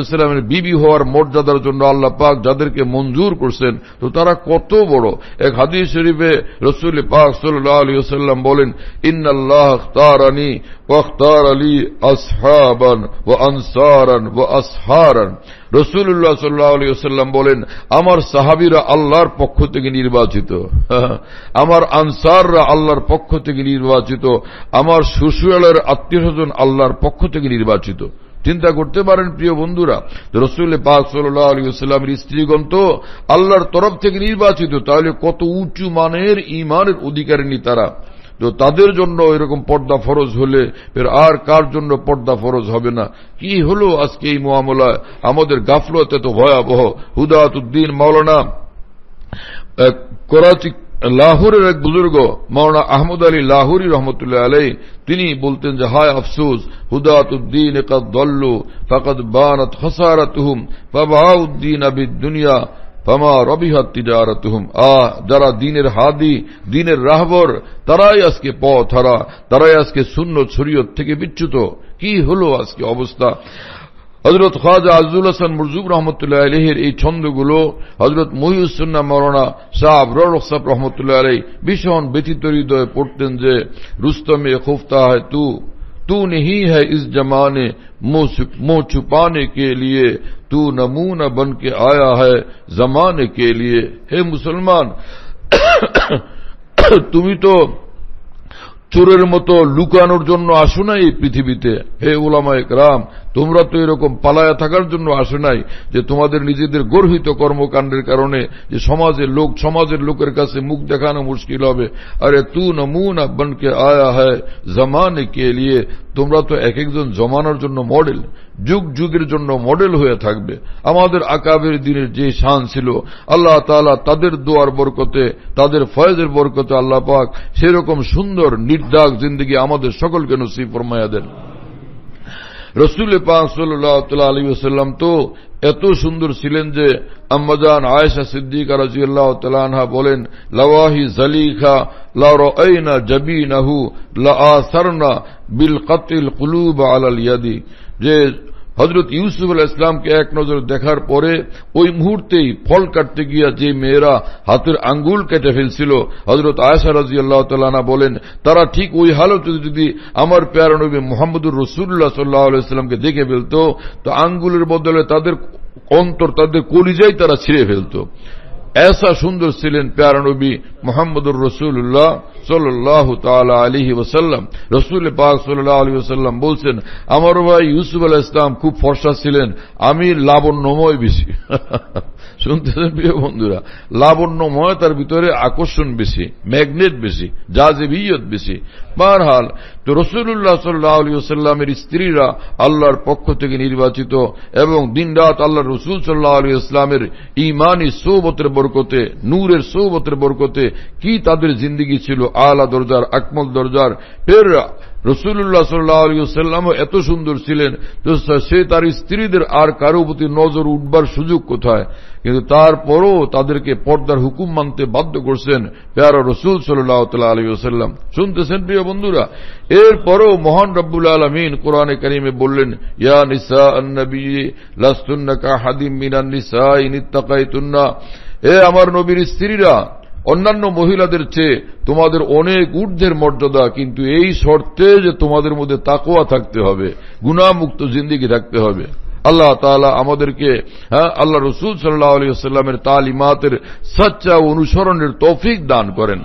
বিবি হওয়ার মর্যাদার জন্য আল্লাহ পাক যাদেরকে মঞ্জুর করছেন তো তারা কত বড় এক হাদি শরীফে রসুল পাক সাল্লাহ সাল্লাম বলেন ইন্নআল্লাহ তার ওখতার আলী আসহাবান ও আনসারান ও আসহারান রসুল্লাহ সাল্লাহ আলী সাল্লাম বলেন আমার সাহাবিরা আল্লাহর পক্ষ থেকে নির্বাচিত আমার আনসাররা আল্লাহর পক্ষ থেকে নির্বাচিত আমার শ্বশুরালের আত্মীয় স্বজন আল্লাহর পক্ষ থেকে নির্বাচিত চিন্তা করতে পারেন প্রিয় বন্ধুরা রসুল পাক সাল্লাহ স্ত্রীগণ তো আল্লাহর তরফ থেকে নির্বাচিত তাহলে কত উঁচু মানের ইমানের অধিকারিণী তারা তো তাদের জন্য এরকম পর্দা ফরজ হলে ফের আর কার জন্য পর্দা ফরজ হবে না কি হলো আজকে এই মোয়ামলায় আমাদের গাফলত এত ভয়াবহ হুদাত উদ্দিন মাওলানা করাচি লাহোরের এক বুজুর্গ মৌলানা আহমদ আলী লাহোরি রহমতুল্লাহ আলাই তিনি বলতেন যে হায় আফসুস হুদাতুদ্দিন একাদ দল্লু ফাকাদ বানাত হসারাতহুম বাবাউদ্দিন আবিদ দুনিয়া ফামা রবিহাত তিজারাতহুম আ যারা দিনের হাদি দিনের রাহবর তারাই আজকে পথ হারা তারাই আজকে শূন্য ছড়িয়ত থেকে বিচ্যুত কি হল আজকে অবস্থা حضرت خواجہ حسن مرزوب رحمۃ اللہ علیہ حضرت হৃদয়ে صاحب যে رحمۃ اللہ علیہ তু رستم خوفتا ہے اس جمانے منہ چھپانے کے لیے تو نمونہ بن کے آیا ہے زمانے کے لیے اے مسلمان تمہیں تو চোরের মতো লুকানোর জন্য আসো নাই এই পৃথিবীতে হে ওলামা একরাম তোমরা তো এরকম পালায়া থাকার জন্য আসো নাই যে তোমাদের নিজেদের গর্হিত কর্মকাণ্ডের কারণে যে সমাজের লোক সমাজের লোকের কাছে মুখ দেখানো মুশকিল হবে আরে তু নমুন আব্বানকে আয়া হ্যায় জমানে কে লিয়ে তোমরা তো এক একজন জমানোর জন্য মডেল যুগ যুগের জন্য মডেল হয়ে থাকবে আমাদের আকাবের দিনের যে শান ছিল আল্লাহ তালা তাদের দোয়ার বরকতে তাদের ফয়েজের বরকতে আল্লাহ পাক সেরকম সুন্দর নির্দাগ জিন্দগি আমাদের সকলকে নসিফর মায়াদের تو ایت سندر سیلنج امدان عائشہ صدی کا رسول اللہ تعالی عنہ بولین لو ہی ذلیخا لینا جبی نہ ہُو للوب الدی ج হজরত ইউসুফ আল ইসলামকে এক নজর দেখার পরে ওই মুহূর্তেই ফল কাটতে গিয়া যে মেয়েরা হাতের আঙ্গুল কেটে ফেলছিল হজরত আয়সা রাজি আল্লাহ বলেন তারা ঠিক ওই হালত যদি আমার প্যারানবী মোহাম্মদুর রসুল্লাহ সাল্লাহ ইসলামকে দেখে ফেলত তো আঙ্গুলের বদলে তাদের অন্তর তাদের কলিজাই তারা ছিঁড়ে ফেলত ऐसा सुंदर ছিলেন प्यारा নবী মোহাম্মদুর রসুল্লাহ সাল্লাহ তালা আলহি ওসাল্লাম রসুল পাক সাল্লাহ আলী ওসাল্লাম বলছেন আমার ভাই ইউসুফ আল ইসলাম খুব ফর্সা ছিলেন আমি লাবণ্যময় বেশি শুনতেছেন প্রিয় বন্ধুরা লাবণ্যময় তার ভিতরে আকর্ষণ বেশি ম্যাগনেট বেশি জাজেবিয়ত বেশি বারহাল তো রসুল্লাহ সাল্লাহ আলী আসাল্লামের স্ত্রীরা আল্লাহর পক্ষ থেকে নির্বাচিত এবং দিন রাত আল্লাহ রসুল সাল্লাহ আলী ইসলামের ইমানি সৌবতের বরকতে নূরের সৌবতের বরকতে কি তাদের জিন্দগি ছিল আলা দরজার আকমল দরজার ফের রসুল্লাহ সাল্লাহ এত সুন্দর ছিলেন সে তার স্ত্রীদের আর কারো প্রতি নজর উঠবার সুযোগ কোথায় কিন্তু তারপরও তাদেরকে পর্দার হুকুম মানতে বাধ্য করছেন পেয়ারা রসুল সাল্লাহ আলী শুনতেছেন প্রিয় বন্ধুরা এরপরও মহান রব্বুল আলমিন কোরআনে করিমে বললেন ইয়া নিসা আন্নবী হাদিম মিনান নিসা ইনিত্তাকাই তুন্না এ আমার নবীর স্ত্রীরা অন্যান্য মহিলাদের চেয়ে তোমাদের অনেক ঊর্ধ্বের মর্যাদা কিন্তু এই শর্তে যে তোমাদের মধ্যে তাকোয়া থাকতে হবে গুণামুক্ত জিন্দিগি থাকতে হবে আল্লাহ তালা আমাদেরকে হ্যাঁ, আল্লাহ রসুল সাল্লাহ আলিয়া সাল্লামের তালিমাতের সচ্চা অনুসরণের তৌফিক দান করেন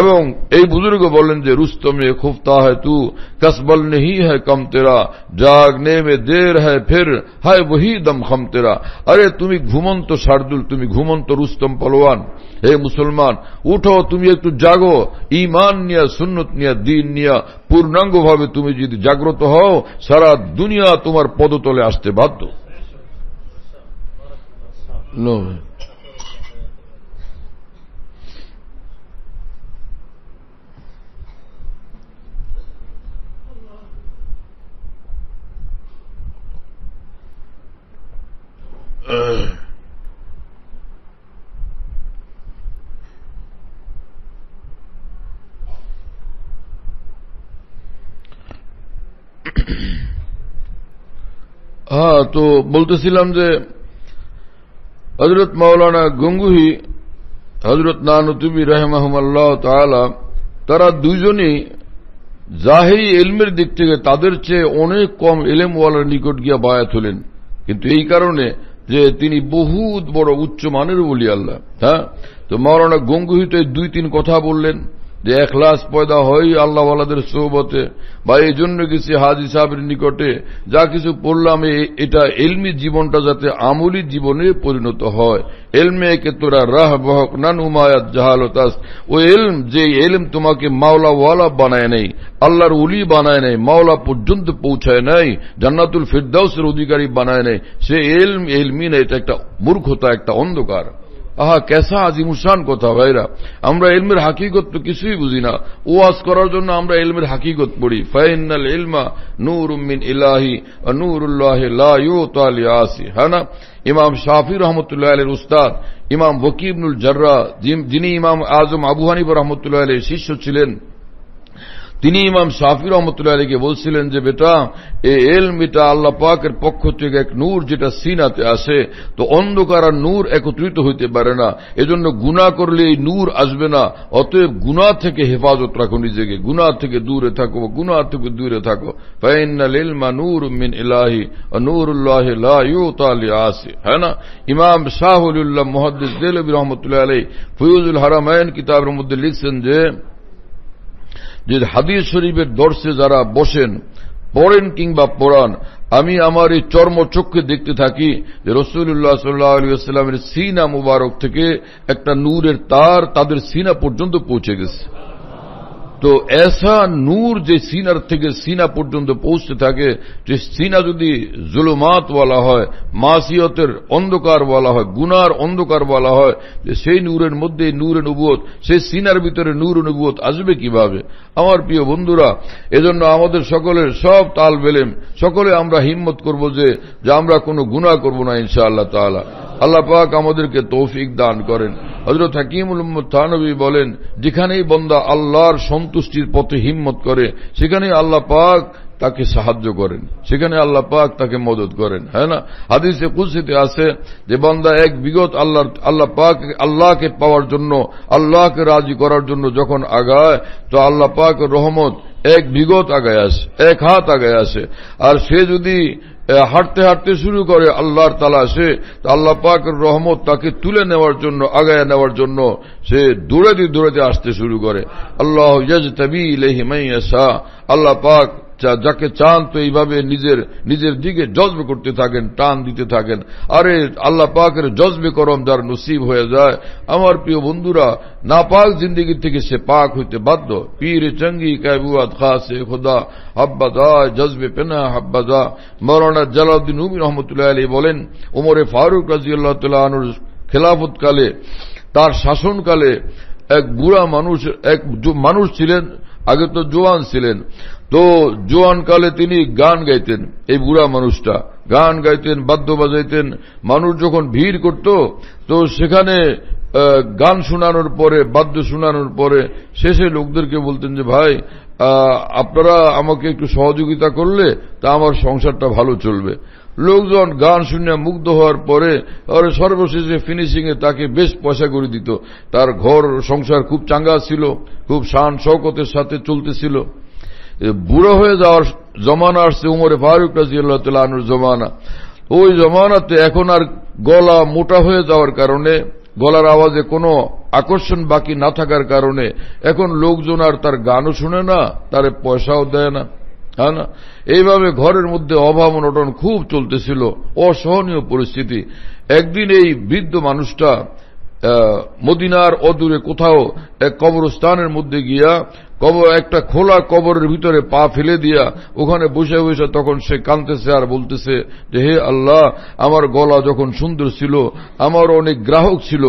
এবং এই বুজুর্গ বলেন যে রুস্তমে খুফতা হয় তু কসবল নেহি হ্যাঁ কম তেরা জাগনে মে দের হ্যায় ফের হ্যায় বহি দম খম তেরা আরে তুমি ঘুমন্ত শার্দুল তুমি ঘুমন্ত রুস্তম পলওয়ান হে মুসলমান উঠো তুমি একটু জাগো ইমান নিয়া সুন্নত নিয়া দিন নিয়া ভাবে তুমি যদি জাগ্রত হও সারা দুনিয়া তোমার পদতলে আসতে বাধ্য হ্যাঁ তো বলতেছিলাম যে হজরত মাওলানা গঙ্গুহি হজরত নানুতুবি রহমাহমাল্লাহ তালা তারা দুজনই জাহেরি এলমের দিক থেকে তাদের চেয়ে অনেক কম এলেমওয়ালার নিকট গিয়া বায়াত হলেন কিন্তু এই কারণে যে তিনি বহুত বড় উচ্চ মানের বলি আল্লাহ হ্যাঁ তো মরানা গঙ্গুহিত দুই তিন কথা বললেন যে এখলাস পয়দা হয় আল্লাহ আল্লাহদের সৌবতে বা এই জন্য গেছি হাজি সাহেবের নিকটে যা কিছু পড়লাম এটা এলমি জীবনটা যাতে আমলি জীবনে পরিণত হয় এলমে কে তোরা রাহ বহক নান উমায়াত জাহালতাস ও এলম যে এলম তোমাকে মাওলা ওয়ালা বানায় নেই আল্লাহর উলি বানায় নেই মাওলা পর্যন্ত পৌঁছায় নাই জান্নাতুল ফিরদাউসের অধিকারী বানায় নেই সে এলম এলমিন এটা একটা মূর্খতা একটা অন্ধকার আহা কেসা আজিমুসান কথা ভাইরা আমরা এলমের হাকিগত তো কিছুই বুঝি না ওয়াজ করার জন্য আমরা এলমের হাকিগত পড়ি ফাইনাল ইলমা নূর উম্মিন ইলাহি উল্লাহ আসি হ্যাঁ না ইমাম শাহি রহমতুল্লাহ আলের উস্তাদ ইমাম বকিবনুল জর্রা যিনি ইমাম আজম আবু হানিব রহমতুল্লাহ আলের শিষ্য ছিলেন তিনি ইমাম শাফি রহমতুল্লাহ আলীকে বলছিলেন যে বেটা এ এলম এটা আল্লাহ পাকের পক্ষ থেকে এক নূর যেটা সিনাতে আসে তো অন্ধকার আর নূর একত্রিত হইতে পারে না এজন্য গুণা করলে এই নূর আসবে না অতএব গুণা থেকে হেফাজত রাখো নিজেকে গুণা থেকে দূরে থাকো গুণা থেকে দূরে থাকো নূর মিন ইলাহি নূরুল্লাহ আসে হ্যাঁ না ইমাম শাহুল্লাহ মোহাদ্দিস রহমতুল্লাহ আলী ফিউজুল হারামায়ন কিতাবের মধ্যে লিখছেন যে যে হাদিস শরীফের দর্শে যারা বসেন পড়েন কিংবা পড়ান আমি আমার এই চর্মচক্ষে দেখতে থাকি যে রসুল্লাহ সাল্লাহামের সিনা মুবারক থেকে একটা নূরের তার তাদের সিনা পর্যন্ত পৌঁছে গেছে তো এসা নূর যে সিনার থেকে সিনা পর্যন্ত পৌঁছতে থাকে যে সিনা যদি বলা হয় মাসিয়তের অন্ধকার বলা হয় গুনার অন্ধকার বলা হয় যে সেই নূরের মধ্যে নূরে নবুয়ত সেই সিনার ভিতরে নূর নবুয়ত আসবে কিভাবে আমার প্রিয় বন্ধুরা এজন্য আমাদের সকলের সব তাল বেলেম সকলে আমরা হিম্মত করব যে আমরা কোনো গুণা করব না ইনশাআল্লাহ তালা আল্লাহ পাক আমাদেরকে তৌফিক দান করেন হজরত হাকিমুল থানবী বলেন যেখানেই বন্দা আল্লাহর সন্তুষ্টির পথে হিম্মত করে সেখানেই আল্লাহ পাক তাকে সাহায্য করেন সেখানে আল্লাহ পাক তাকে মদত করেন হ্যাঁ না হাদিসে কুসিতে আছে যে বন্দা এক বিগত আল্লাহ আল্লাহ পাক আল্লাহকে পাওয়ার জন্য আল্লাহকে রাজি করার জন্য যখন আগায় তো আল্লাহ পাক রহমত এক বিগত আগায় আসে এক হাত আগায় আসে আর সে যদি হাঁটতে হাঁটতে শুরু করে আল্লাহর তালাশে আল্লাহ পাকের রহমত তাকে তুলে নেওয়ার জন্য আগায় নেওয়ার জন্য সে দূরে দূরে আসতে শুরু করে আল্লাহ আল্লাহ পাক যাকে চান তো এইভাবে নিজের নিজের দিকে জজবে করতে থাকেন টান দিতে থাকেন আরে আল্লাহ পাকের জজবে করম যার নসিব হয়ে যায় আমার প্রিয় বন্ধুরা নাপাক জিন্দিগি থেকে সে পাক হইতে বাধ্য পীর চঙ্গি কাবুয়াত খাসে খোদা হাব্বাদা জজবে পেনা হাব্বা হাব্বাদা মৌলানা জালাউদ্দিন হুবিন রহমতুল্লাহ আলী বলেন ওমরে ফারুক রাজিউল্লাহ তাল্লাহ আনুর খেলাফতকালে তার শাসনকালে এক বুড়া মানুষ এক মানুষ ছিলেন আগে তো জোয়ান ছিলেন তো জোয়ানকালে তিনি গান গাইতেন এই বুড়া মানুষটা গান গাইতেন বাদ্য বাজাইতেন মানুষ যখন ভিড় করত তো সেখানে গান শোনানোর পরে বাদ্য শোনানোর পরে শেষে লোকদেরকে বলতেন যে ভাই আপনারা আমাকে একটু সহযোগিতা করলে তা আমার সংসারটা ভালো চলবে লোকজন গান শুনে মুগ্ধ হওয়ার পরে আর সর্বশেষে ফিনিশিংয়ে তাকে বেশ পয়সা করে দিত তার ঘর সংসার খুব চাঙ্গা ছিল খুব শান শকতের সাথে চলতেছিল বুড়ো হয়ে যাওয়ার জমানা আসছে উমরে ফারুক রাজিউল্লাহ জমানা ওই জমানাতে এখন আর গলা মোটা হয়ে যাওয়ার কারণে গলার আওয়াজে কোনো আকর্ষণ বাকি না থাকার কারণে এখন লোকজন আর তার গানও শুনে না তার পয়সাও দেয় না হ্যাঁ না এইভাবে ঘরের মধ্যে অভাব অনটন খুব চলতেছিল অসহনীয় পরিস্থিতি একদিন এই বৃদ্ধ মানুষটা মদিনার অদূরে কোথাও এক কবরস্থানের মধ্যে গিয়া কবর একটা খোলা কবরের ভিতরে পা ফেলে দিয়া ওখানে বসে বসে তখন সে কানতেছে আর বলতেছে যে হে আল্লাহ আমার গলা যখন সুন্দর ছিল আমার অনেক গ্রাহক ছিল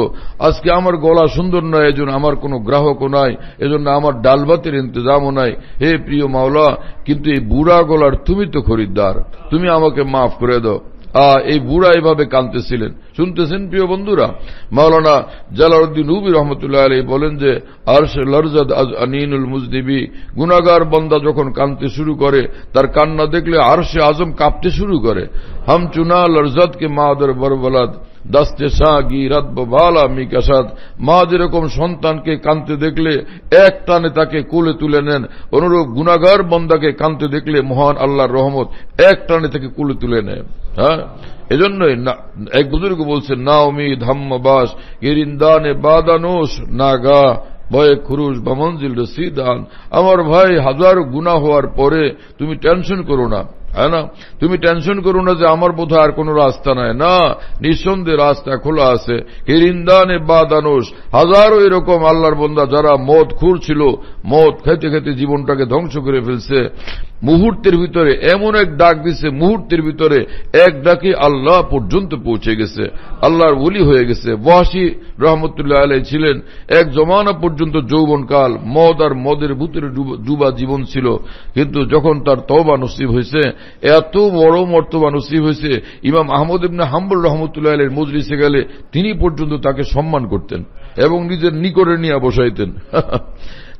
আজকে আমার গলা সুন্দর নয় এজন্য আমার কোনো গ্রাহকও নাই এজন্য আমার ডালবাতের ইন্তজামও নাই হে প্রিয় মাওলা কিন্তু এই বুড়া গলার তুমি তো খরিদ্দার তুমি আমাকে মাফ করে দাও এই বুড়া এভাবে কাঁদতেছিলেন শুনতেছেন প্রিয় বন্ধুরা মাওলানা জালাউদ্দিন উবি রহমতুল্লাহ আলী বলেন যে আরশ লরজাদ আজ আনিনুল মুজদিবি গুনাগার বন্দা যখন কাঁদতে শুরু করে তার কান্না দেখলে আরশে আজম কাঁপতে শুরু করে হামচুনা লরজাদকে মাদর বরবলাদ দাস্তে শাহগি রাতব ভালা মিকাসাদ মা যেরকম সন্তানকে কানতে দেখলে এক টানে তাকে কোলে তুলে নেন অনুরূপ গুণাগার বন্দাকে কানতে দেখলে মহান আল্লাহর রহমত এক টানে তাকে কোলে তুলে নেন হ্যাঁ এজন্যই এক বুজুর্গ বলছেন নাওমি ধাম্মবাস গিরিন্দানে বাদানোস নাগা ভয়ে খুরুশ বামঞ্জিল রসিদান আমার ভাই হাজার গুণা হওয়ার পরে তুমি টেনশন করো না হ্যাঁ না তুমি টেনশন করো না যে আমার বোধ আর কোনো রাস্তা নাই না নিঃসন্দেহে রাস্তা খোলা আছে হিরিন্দানে বা দানুষ হাজারো এরকম আল্লাহর বন্দা যারা মদ খুঁড়ছিল মদ খেতে খেতে জীবনটাকে ধ্বংস করে ফেলছে মুহূর্তের ভিতরে এমন এক ডাক দিছে মুহূর্তের ভিতরে এক ডাকে আল্লাহ পর্যন্ত পৌঁছে গেছে আল্লাহর বলি হয়ে গেছে বহাসি রহমতুল্লাহ আলাই ছিলেন এক জমানা পর্যন্ত যৌবনকাল মদ আর মদের ভূতের ডুবা জীবন ছিল কিন্তু যখন তার তবা নসিব হয়েছে এত বড় মর্তবা নসিব হয়েছে ইমাম আহমদ ইবনে হাম্বুল রহমতুল্লাহ আলের মজরিসে গেলে তিনি পর্যন্ত তাকে সম্মান করতেন এবং নিজের নিকটে নিয়ে বসাইতেন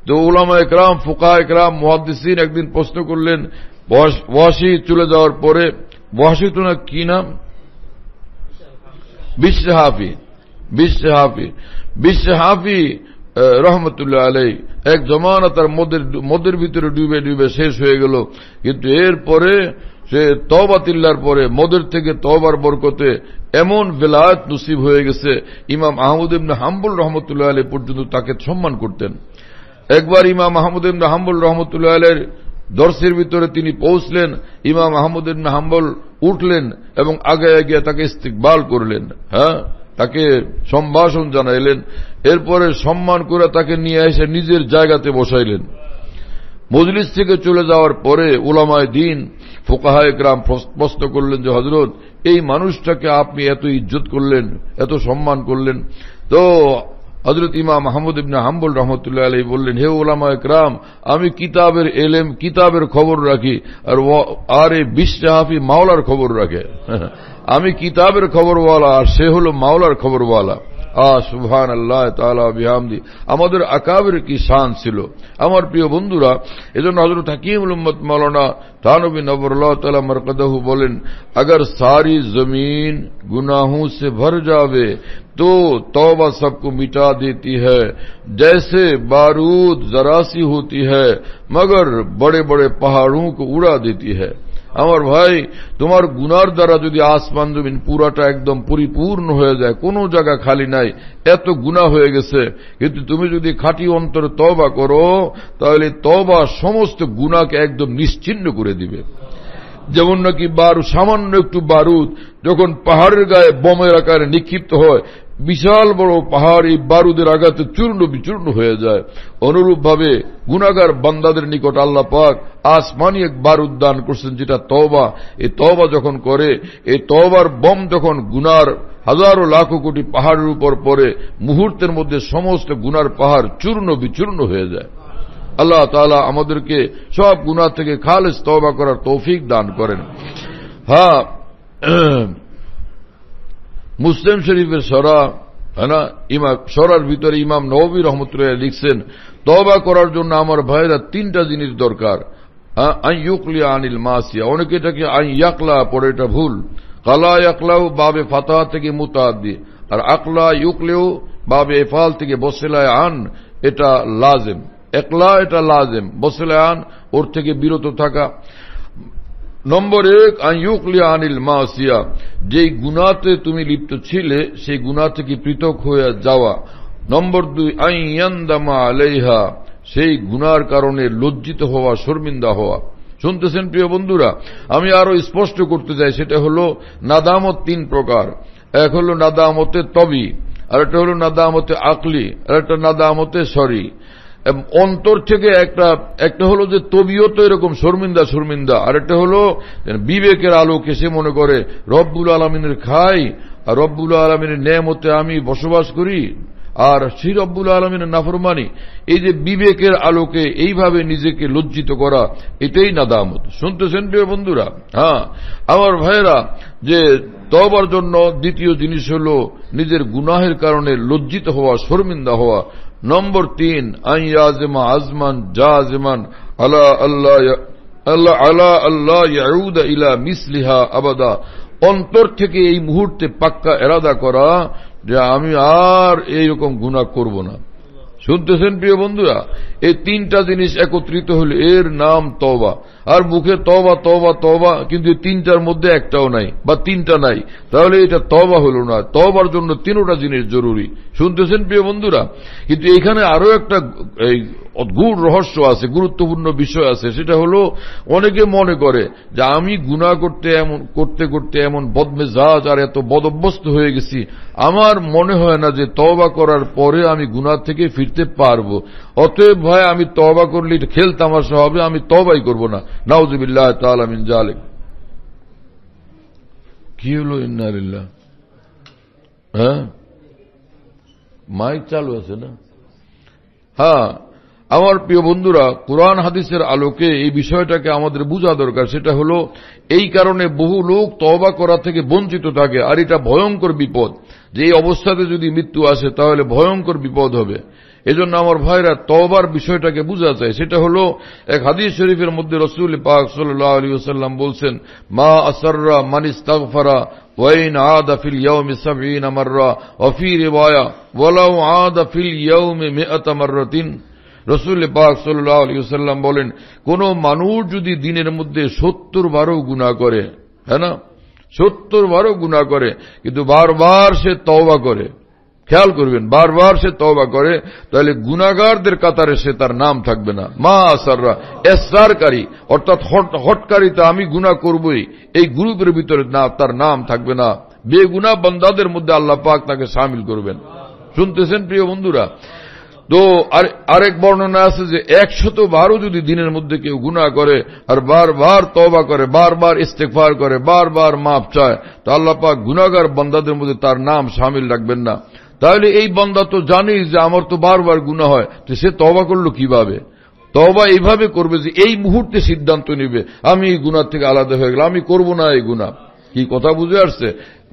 যে উলামা একরাম ফুকা একরাম মহাদিসিন একদিন প্রশ্ন করলেন ওয়াসি চলে যাওয়ার পরে ওয়াসি তো না কি নাম বিশ্বহাফি বিশ্বহাফি বিশ্বহাফি রহমতুল্লাহ আলাই এক জমানা তার মদের মদের ভিতরে ডুবে ডুবে শেষ হয়ে গেল কিন্তু এর পরে সে তবাতিল্লার পরে মদের থেকে তবার বরকতে এমন বেলায়ত নসিব হয়ে গেছে ইমাম আহমদ ইবনে হাম্বুল রহমতুল্লাহ আলী পর্যন্ত তাকে সম্মান করতেন একবার ইমাম মাহমুদ ইবনে হাম্বুল রহমতুল্লাহ আলের দর্শের ভিতরে তিনি পৌঁছলেন ইমাম মাহমুদ ইবনে হাম্বল উঠলেন এবং আগে গিয়ে তাকে ইস্তিকবাল করলেন হ্যাঁ তাকে সম্ভাষণ জানাইলেন এরপরে সম্মান করে তাকে নিয়ে এসে নিজের জায়গাতে বসাইলেন মজলিস থেকে চলে যাওয়ার পরে ওলামায় দিন ফোকাহায়করাম প্রশ্ন করলেন যে হজরত এই মানুষটাকে আপনি এত ইজ্জত করলেন এত সম্মান করলেন তো হজরত ইমা মাহমুদ ইবনা হাম্বুল রহমতুল্লাহ আলহী বললেন হে ওলামা একরাম আমি কিতাবের এলেম কিতাবের খবর রাখি আর আর এ বিশাহাফি মাওলার খবর রাখে আমি কিতাবের খবরওয়ালা আর সে হল মাওলার খবরওয়ালা آ سبحان اللہ تعالیٰ بھی ہم امدا اکابر کی سان سلو امر پیو بندورا یہ جو نظر حکیم علمت مولانا تانبی نبر اللہ تعالی مرکد بولن اگر ساری زمین گناہوں سے بھر جاوے توبہ سب کو مٹا دیتی ہے جیسے بارود ذرا سی ہوتی ہے مگر بڑے بڑے پہاڑوں کو اڑا دیتی ہے আমার ভাই তোমার গুনার দ্বারা যদি আসমান জমিন পুরাটা একদম পরিপূর্ণ হয়ে যায় কোনো জায়গা খালি নাই এত গুণা হয়ে গেছে কিন্তু তুমি যদি খাটি অন্তরে তবা করো তাহলে তবা সমস্ত গুণাকে একদম নিশ্চিন্ন করে দিবে যেমন নাকি বারু সামান্য একটু বারুদ যখন পাহাড়ের গায়ে বোমের আকারে নিক্ষিপ্ত হয় বিশাল বড় পাহাড় এই বারুদের আঘাতে চূর্ণ বিচূর্ণ হয়ে যায় অনুরূপভাবে গুণাগার বান্দাদের নিকট আল্লাহ পাক আসমানি এক বারুদ দান করছেন যেটা তওবা এই তওবা যখন করে এই তওবার বম যখন গুনার হাজারো লাখো কোটি পাহাড়ের উপর পরে মুহূর্তের মধ্যে সমস্ত গুনার পাহাড় চূর্ণ বিচূর্ণ হয়ে যায় আল্লাহ তালা আমাদেরকে সব গুণা থেকে খালেজ তওবা করার তৌফিক দান করেন হ্যাঁ মুসলিম শরীফের সরা হ্যাঁ না ইমাম সরার ভিতরে ইমাম নবী রহমতুল্লাহ লিখছেন তবা করার জন্য আমার ভাইরা তিনটা জিনিস দরকার হ্যাঁ? আইয়ুকলিয়া আনিল মাসিয়া অনেকে এটাকে আইয়াকলা পরে এটা ভুল কালা একলাও বাবে ফাতা থেকে মুতাদি আর আকলা ইউকলেও বাবে এফাল থেকে বসেলায় আন এটা লাজেম একলা এটা লাজেম বসেলায় আন ওর থেকে বিরত থাকা নম্বর এক আইয়ুকলি আনিল মাসিয়া যেই গুণাতে তুমি লিপ্ত ছিলে সেই গুণা থেকে পৃথক হয়ে যাওয়া নম্বর দুই আইয়ান্দামা আলেহা সেই গুনার কারণে লজ্জিত হওয়া শর্মিন্দা হওয়া শুনতেছেন প্রিয় বন্ধুরা আমি আরো স্পষ্ট করতে চাই সেটা হল নাদামত তিন প্রকার এক হল নাদামতে তবি আর একটা হল নাদামতে আকলি আর একটা নাদামতে সরি অন্তর থেকে একটা একটা হলো যে তবিও তো এরকম শর্মিন্দা শর্মিন্দা আর একটা হলো বিবেকের আলোকে সে মনে করে রব্বুল আলমিনের খাই আর রব্বুল আলমিনের ন্যায়মতে আমি বসবাস করি আর শ্রী রব্বুল আলমিনের নাফরমানি এই যে বিবেকের আলোকে এইভাবে নিজেকে লজ্জিত করা এটাই না দামত শুনতেছেন প্রিয় বন্ধুরা হ্যাঁ আমার ভাইয়েরা যে তবার জন্য দ্বিতীয় জিনিস হল নিজের গুনাহের কারণে লজ্জিত হওয়া শর্মিন্দা হওয়া نمبر تین یازم عزمن جازمن اللہ اللہ اللہ یعود الی مثلها ابدا انتر کے مہرے پکا ارادہ گناہ کربنا শুনতেছেন প্রিয় বন্ধুরা এই তিনটা জিনিস একত্রিত হলে এর নাম তবা আর মুখে তবা তবা তবা কিন্তু এই তিনটার মধ্যে একটাও নাই বা তিনটা নাই তাহলে এটা তবা হলো না তবার জন্য তিনোটা জিনিস জরুরি শুনতেছেন প্রিয় বন্ধুরা কিন্তু এখানে আরো একটা এই গুড় রহস্য আছে গুরুত্বপূর্ণ বিষয় আছে সেটা হলো অনেকে মনে করে যে আমি গুণা করতে এমন করতে করতে এমন বদমেজাজ আর এত অভ্যস্ত হয়ে গেছি আমার মনে হয় না যে তবা করার পরে আমি গুণা থেকে ফিরতে করতে পারবো অতএব ভয় আমি তবা করলে খেল তামাশা হবে আমি তবাই করব না নাউজুবিল্লাহ তালামিন জালে কি হল ইন্নারিল্লাহ হ্যাঁ মাইক চালু আছে না হ্যাঁ আমার প্রিয় বন্ধুরা কোরআন হাদিসের আলোকে এই বিষয়টাকে আমাদের বোঝা দরকার সেটা হলো এই কারণে বহু লোক তবা করা থেকে বঞ্চিত থাকে আর এটা ভয়ঙ্কর বিপদ যে এই অবস্থাতে যদি মৃত্যু আসে তাহলে ভয়ঙ্কর বিপদ হবে এজন্য আমার ভাইরা তওবার বিষয়টাকে বোঝা যায় সেটা হলো এক হাদিস শরীফের মধ্যে রসুল পাক সাল্লাহ সাল্লাম বলছেন মা আসাররা মানিস তাগফারা ওয়াইন আদ আফিল اليوم سبعين مرة وفي رواية ولو عاد في اليوم মে مرة রসুল পাক সাল্লাহ আলী সাল্লাম বলেন কোন মানুষ যদি দিনের মধ্যে সত্তর বারও গুণা করে হ্যাঁ না সত্তর বারও গুণা করে কিন্তু বারবার সে তওবা করে খেয়াল করবেন বারবার সে তবা করে তাহলে গুণাগারদের কাতারে সে তার নাম থাকবে না মা আসাররা এসারকারী অর্থাৎ তা আমি গুণা করবই এই গ্রুপের ভিতরে না তার নাম থাকবে না বেগুনা বন্দাদের মধ্যে আল্লাহ পাক তাকে সামিল করবেন শুনতেছেন প্রিয় বন্ধুরা তো আরেক বর্ণনা আছে যে একশত বারো যদি দিনের মধ্যে কেউ গুণা করে আর বারবার তবা করে বারবার ইস্তেকফার করে বারবার মাপ চায় তো আল্লাহ গুণাগার বন্দাদের মধ্যে তার নাম সামিল রাখবেন না তাহলে এই বন্দা তো জানেই যে আমার তো বারবার গুণা হয় তো সে তবা করলো কিভাবে তবা এইভাবে করবে যে এই মুহূর্তে সিদ্ধান্ত নিবে আমি এই গুণার থেকে আলাদা হয়ে গেল আমি করব না এই গুণা কি কথা বুঝে আসছে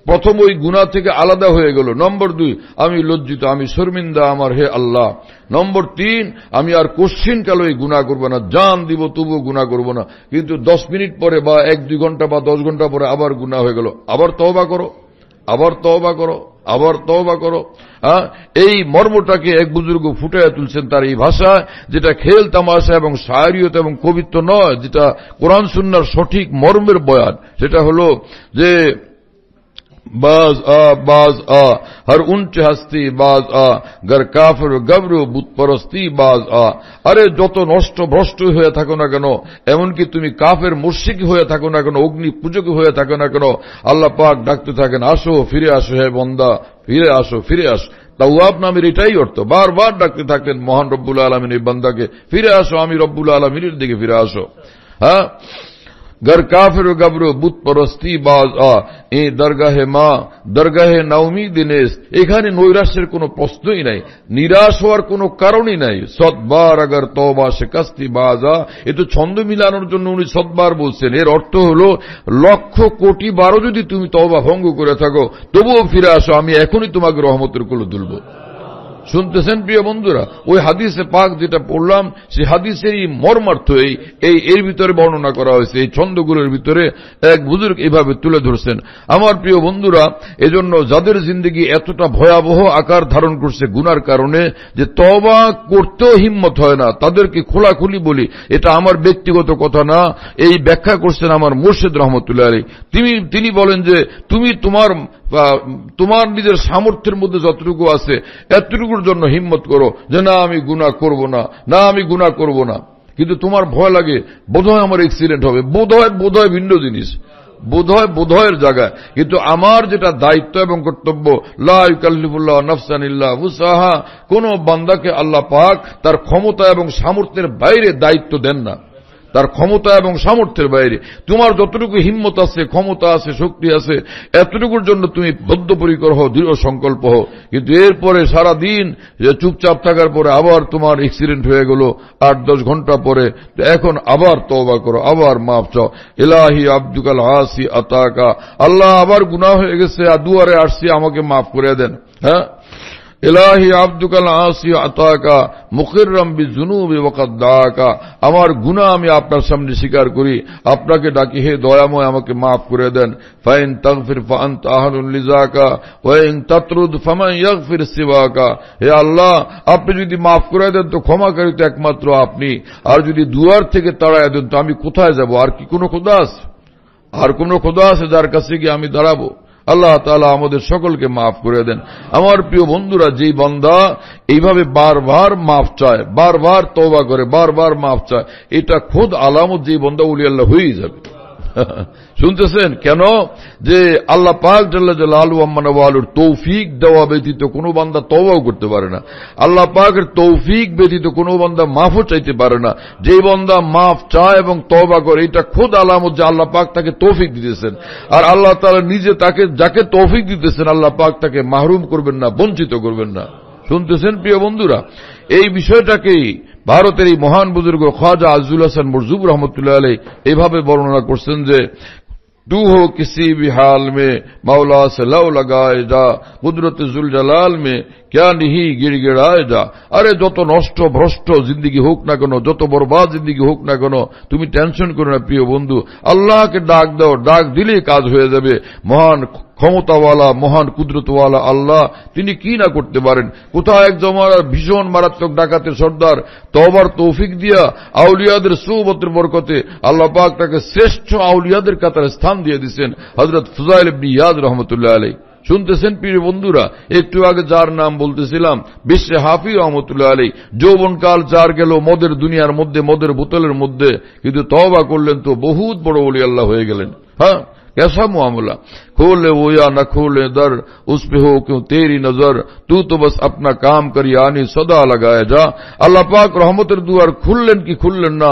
প্রথম ওই গুণা থেকে আলাদা হয়ে গেল নম্বর দুই আমি লজ্জিত আমি শর্মিন্দা আমার হে আল্লাহ নম্বর তিন আমি আর কোশ্চিন কাল ওই গুণা করব না জান দিব তবুও গুণা করব না কিন্তু দশ মিনিট পরে বা এক দুই ঘন্টা বা দশ ঘন্টা পরে আবার গুণা হয়ে গেল আবার তবা করো আবার তওবা করো আবার তওবা করো হ্যাঁ এই মর্মটাকে এক বুজুর্গ ফুটাইয়া তুলছেন তার এই ভাষা যেটা খেল তামাশা এবং সায়রিয়ত এবং কবিত্ব নয় যেটা কোরআন সুন্নার সঠিক মর্মের বয়ান সেটা হলো যে باز آ باز آ هر اونچ হস্তি باز آ گر গবর বুত পরস্তি باز আরে যত নষ্ট ভ্রষ্ট হয়ে থাকো না কেন এমনকি তুমি কাফের মুর্শিক হয়ে থাকো না কেন অগ্নি পূজক হয়ে থাকো না কেন আল্লাহ পাক ডাকতে থাকেন আসো ফিরে আসো হে বন্দা ফিরে আসো ফিরে আসো তাওয়াব নামের এটাই অর্থ বারবার ডাকতে থাকেন মহান রব্বুল আলমিন এই বান্দাকে ফিরে আসো আমি রব্বুল আলমিনের দিকে ফিরে আসো হ্যাঁ گر کافر گبرو বুত পরস্তি বাজ আ এ দরগাহে মা দরগাহে নাওমি দিনেশ এখানে নৈরাশ্যের কোনো প্রশ্নই নাই নিরাশ হওয়ার কোনো কারণই নাই সৎবার আগর তবা শেখাস্তি বাজা এ তো ছন্দ মিলানোর জন্য উনি সৎবার বলছেন এর অর্থ হল লক্ষ কোটি বারো যদি তুমি তবা ভঙ্গ করে থাকো তবুও ফিরে আসো আমি এখনই তোমাকে রহমতের কুলো তুলবো শুনতেছেন প্রিয় বন্ধুরা ওই হাদিসে পাক যেটা পড়লাম সেই হাদিসেরই মর্মার্থ এই এর ভিতরে বর্ণনা করা হয়েছে এই ছন্দগুলোর ভিতরে এক বুজুর্গ এভাবে তুলে ধরছেন আমার প্রিয় বন্ধুরা এজন্য যাদের জিন্দগি এতটা ভয়াবহ আকার ধারণ করছে গুনার কারণে যে তবা করতেও হিম্মত হয় না তাদেরকে খোলাখুলি বলি এটা আমার ব্যক্তিগত কথা না এই ব্যাখ্যা করছেন আমার মোর্শেদ রহমতুল্লাহ আলী তিনি তিনি বলেন যে তুমি তোমার বা তোমার নিজের সামর্থ্যের মধ্যে যতটুকু আছে এতটুকুর জন্য হিম্মত করো যে না আমি গুণা করব না না আমি গুণা করব না কিন্তু তোমার ভয় লাগে বোধহয় আমার এক্সিডেন্ট হবে বোধহয় বোধহয় ভিন্ন জিনিস বোধহয় বোধহয়ের জায়গায় কিন্তু আমার যেটা দায়িত্ব এবং কর্তব্য লাইকাল্লিফুল্লাহ নফসানিল্লাহ হুসাহা কোন বান্দাকে আল্লাহ পাক তার ক্ষমতা এবং সামর্থ্যের বাইরে দায়িত্ব দেন না তার ক্ষমতা এবং সামর্থ্যের বাইরে তোমার যতটুকু হিম্মত আছে ক্ষমতা আছে শক্তি আছে এতটুকুর জন্য তুমি বদ্ধপরিকর হো দৃঢ় সংকল্প হো কিন্তু এরপরে সারাদিন যে চুপচাপ থাকার পরে আবার তোমার এক্সিডেন্ট হয়ে গেল আট দশ ঘন্টা পরে এখন আবার তবা করো আবার মাফ চাও এলাহি আব্দুকাল হাসি আতাকা আল্লাহ আবার গুণা হয়ে গেছে আর দুয়ারে আসছি আমাকে মাফ করে দেন হ্যাঁ এলাহি আব্দুকাল আসি আতাকা মুকিরম বিজুনুব ওকাত দাকা আমার গুণা আমি আপনার সামনে স্বীকার করি আপনাকে ডাকি হে দয়াময় আমাকে মাফ করে দেন ফাইন তগফির ফান্ত আহরুল্লিজাকা ওয়াইন তত্রুদ ফামাই ইয়াগফির সিওয়াকা হে আল্লাহ আপনি যদি মাফ করে দেন তো ক্ষমাকারী তো একমাত্র আপনি আর যদি দুয়ার থেকে তাড়ায় দেন তো আমি কোথায় যাব আর কি কোনো খোদা আছে আর কোনো খোদা আছে যার কাছে গিয়ে আমি দাঁড়াবো আল্লাহ তালা আমাদের সকলকে মাফ করে দেন আমার প্রিয় বন্ধুরা যেই বন্দা এইভাবে বারবার মাফ চায় বারবার তবা করে বারবার মাফ চায় এটা খোদ আলামত যেই বন্দা উলিয়াল্লাহ হয়ে হয়েই যাবে শুনতেছেন কেন যে আল্লাহ পাক আলু আম্মানুর তৌফিক দেওয়া ব্যতীত কোনো বান্দা তবাও করতে পারে না আল্লাহ পাকের তৌফিক ব্যতীত কোনো বান্দা মাফও চাইতে পারে না যে বান্দা মাফ চায় এবং তবা করে এটা খোদ আলামত যে আল্লাহ পাক তাকে তৌফিক দিতেছেন আর আল্লাহ তারা নিজে তাকে যাকে তৌফিক দিতেছেন আল্লাহ পাক তাকে মাহরুম করবেন না বঞ্চিত করবেন না শুনতেছেন প্রিয় বন্ধুরা এই বিষয়টাকেই بارت مہان بزرگ خواجہ ازل حسین مرزوبر رحمت اللہ علیہ یہ برنا کرتے ہیں تو ہو کسی بھی حال میں مولا سے لو لگائے جا قدرت میں क्या नहीं যা আরে যত নষ্ট ভ্রষ্ট জিন্দগি হোক না কেন যত বরবাদ জিন্দগি হোক না কেন তুমি টেনশন করো না প্রিয় বন্ধু আল্লাহকে ডাক দাও ডাক দিলে কাজ হয়ে যাবে মহান ক্ষমতাওয়ালা মহান কুদরতওয়ালা আল্লাহ তিনি কি না করতে পারেন কোথাও এক জমার ভীষণ মারাত্মক ডাকাতে সর্দার তবার তৌফিক দিয়া আউলিয়াদের সৌবতের বরকতে আল্লাহ পাক তাকে শ্রেষ্ঠ আউলিয়াদের কাতার স্থান দিয়ে দিচ্ছেন হজরত ফুজাইল ইয়াদ রহমতুল্লাহ আলাই শুনতেছেন প্রিয় বন্ধুরা একটু আগে যার নাম বলতেছিলাম বিশ্বে হাফি রহমতুল্লাহ আলী যৌবনকাল যার গেল মদের দুনিয়ার মধ্যে মদের বোতলের মধ্যে কিন্তু তবা করলেন তো বহুত বড় বলি আল্লাহ হয়ে গেলেন হ্যাঁ कैसा मामला खोले वो या न खोले दर उस पे हो क्यों तेरी नजर तू तो बस अपना काम कर यानी सदा लगाया जा রহমতের দুয়ার খুললেন কি খুললেন না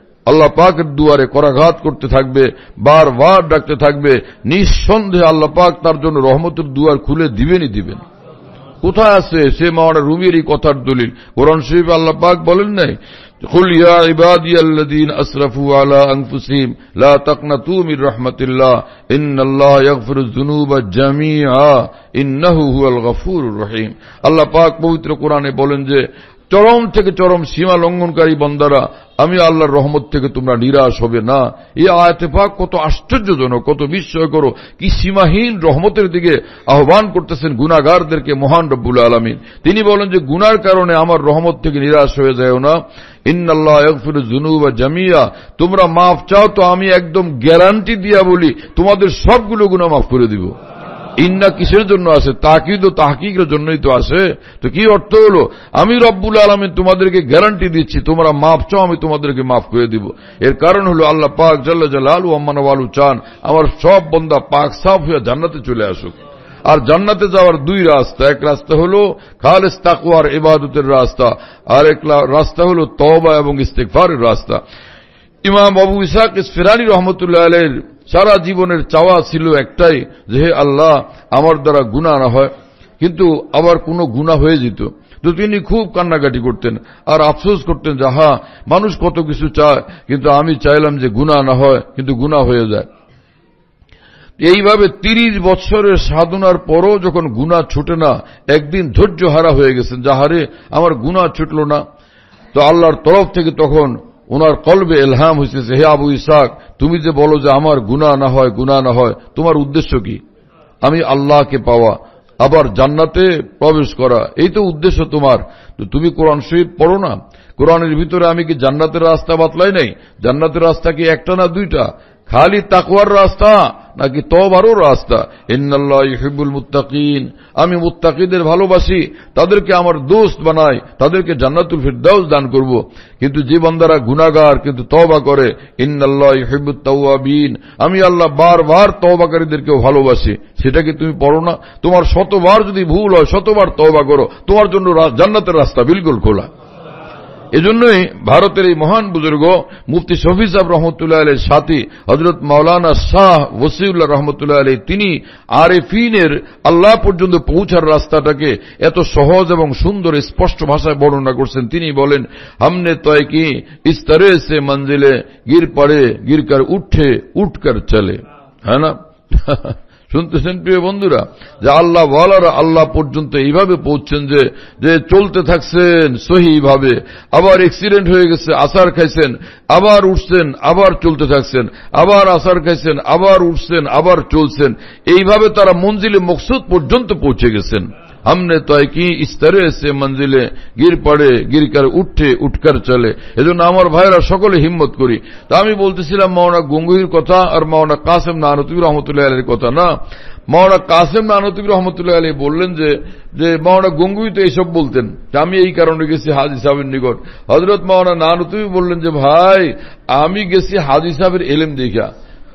আল্লাহ পাকের দুয়ারে করাঘাত করতে থাকবে বার বার ডাকতে থাকবে নিঃসন্দেহে আল্লাহ পাক তার জন্য রহমতের দুয়ার খুলে দিবেনই দিবেন কোথায় আছে সে মাওনা রুমির এই কথার দলিল কোরআন শরীফ আল্লাহ পাক বলেন নাই আল্লাহ পাক পবিত্র কোরআনে বলেন যে চরম থেকে চরম সীমা লঙ্ঘনকারী বন্দারা আমি আল্লাহর রহমত থেকে তোমরা নিরাশ হবে না এই আয়তেফাক পাক কত আশ্চর্যজনক কত বিস্ময় করো কি সীমাহীন রহমতের দিকে আহ্বান করতেছেন গুণাগারদেরকে মহান রব্বুল আলমিন তিনি বলেন যে গুনার কারণে আমার রহমত থেকে নিরাশ হয়ে যায় না জামিয়া তোমরা মাফ চাও তো আমি একদম গ্যারান্টি দিয়া বলি তোমাদের সবগুলো গুণা মাফ করে দিব ইন্না কিসের জন্য আছে তাকিদ ও তাহকিকের জন্যই তো আছে তো কি অর্থ হল আমি রব্বুল আলমী তোমাদেরকে গ্যারান্টি দিচ্ছি তোমরা মাফ চাও আমি তোমাদেরকে মাফ করে দিব এর কারণ হল আল্লাহ পাক জাল্লা জাল আলু চান আমার সব বন্দা পাক সাফ হয়ে জান্নাতে চলে আসুক আর জান্নাতে যাওয়ার দুই রাস্তা এক রাস্তা হল খালেস তাকুয়ার ইবাদতের রাস্তা আর এক রাস্তা হল তবা এবং ইস্তেকফারের রাস্তা ইমাম আবু ইসাক ইসফিরানি রহমতুল্লাহ আলের সারা জীবনের চাওয়া ছিল একটাই যে হে আল্লাহ আমার দ্বারা গুণা না হয় কিন্তু আবার কোনো গুণা হয়ে যেত তো তিনি খুব কান্নাকাটি করতেন আর আফসোস করতেন যে হা মানুষ কত কিছু চায় কিন্তু আমি চাইলাম যে গুণা না হয় কিন্তু গুণা হয়ে যায় এইভাবে তিরিশ বৎসরের সাধনার পরও যখন গুণা ছুটে না একদিন ধৈর্য হারা হয়ে গেছেন যাহারে আমার গুণা ছুটল না তো আল্লাহর তরফ থেকে তখন ওনার কলবে এলহাম যে হে আবু ইসাক তুমি যে বলো যে আমার গুণা না হয় গুণা না হয় তোমার উদ্দেশ্য কি আমি আল্লাহকে পাওয়া আবার জান্নাতে প্রবেশ করা এই তো উদ্দেশ্য তোমার তুমি কোরআন শরীফ পড়ো না কোরআনের ভিতরে আমি কি জান্নাতের রাস্তা বাতলাই নাই জান্নাতের রাস্তা কি একটা না দুইটা খালি তাকুয়ার রাস্তা নাকি তবারও রাস্তা ইন্নাল্লাহ মুতাকিন মুত্তাকিন আমি মুত্তাকিদের ভালোবাসি তাদেরকে আমার দোস্ত বানাই তাদেরকে জান্নাতুল ফিরদাউস দান করব কিন্তু যে বান্দারা গুণাগার কিন্তু তবা করে ইন্নাল্লাহ আমি আল্লাহ বারবার তবাকারীদেরকেও ভালোবাসি সেটা কি তুমি পড়ো না তোমার শতবার যদি ভুল হয় শতবার তবা করো তোমার জন্য জান্নাতের রাস্তা বিলকুল খোলা এজন্যই ভারতের এই মহান বুজুর্গ মুফতি শফি সাহ রহমতুল্লাহ আলীর সাথী হজরত মাওলানা শাহ ওসিউল্লাহ রহমতুল্লাহ আলী তিনি আর এফিনের আল্লাহ পর্যন্ত পৌঁছার রাস্তাটাকে এত সহজ এবং সুন্দর স্পষ্ট ভাষায় বর্ণনা করছেন তিনি বলেন হামনে তয় কি স্তরে সে মঞ্জিলে গির পড়ে গিরকার উঠে উঠকার চলে হ্যাঁ না শুনতেছেন প্রিয় বন্ধুরা যে আল্লাহ বলার আল্লাহ পর্যন্ত এইভাবে পৌঁছছেন যে যে চলতে থাকছেন সহিভাবে আবার অ্যাক্সিডেন্ট হয়ে গেছে আসার খাইছেন আবার উঠছেন আবার চলতে থাকছেন আবার আসার খাইছেন আবার উঠছেন আবার চলছেন এইভাবে তারা মঞ্জিলে মকসুদ পর্যন্ত পৌঁছে গেছেন हमने तय की इस तरह से मंजिलें गिर পড়ে গিরিকার উঠে উঠকার চলে এজন্য আমার ভাইরা সকলে হিম্মত করি তা আমি বলতেছিলাম মাওনা গঙ্গুহির কথা আর মাওনা কাসেম নানতুবি রহমতুল্লাহ আলীর কথা না মাওনা কাসেম নানতুবি রহমতুল্লাহ আলী বললেন যে যে মাওনা গঙ্গুই তো এইসব বলতেন আমি এই কারণে গেছি হাজি সাহেবের নিকট হজরত মাওনা নানতুবি বললেন যে ভাই আমি গেছি হাজি সাহেবের এলেম দেখা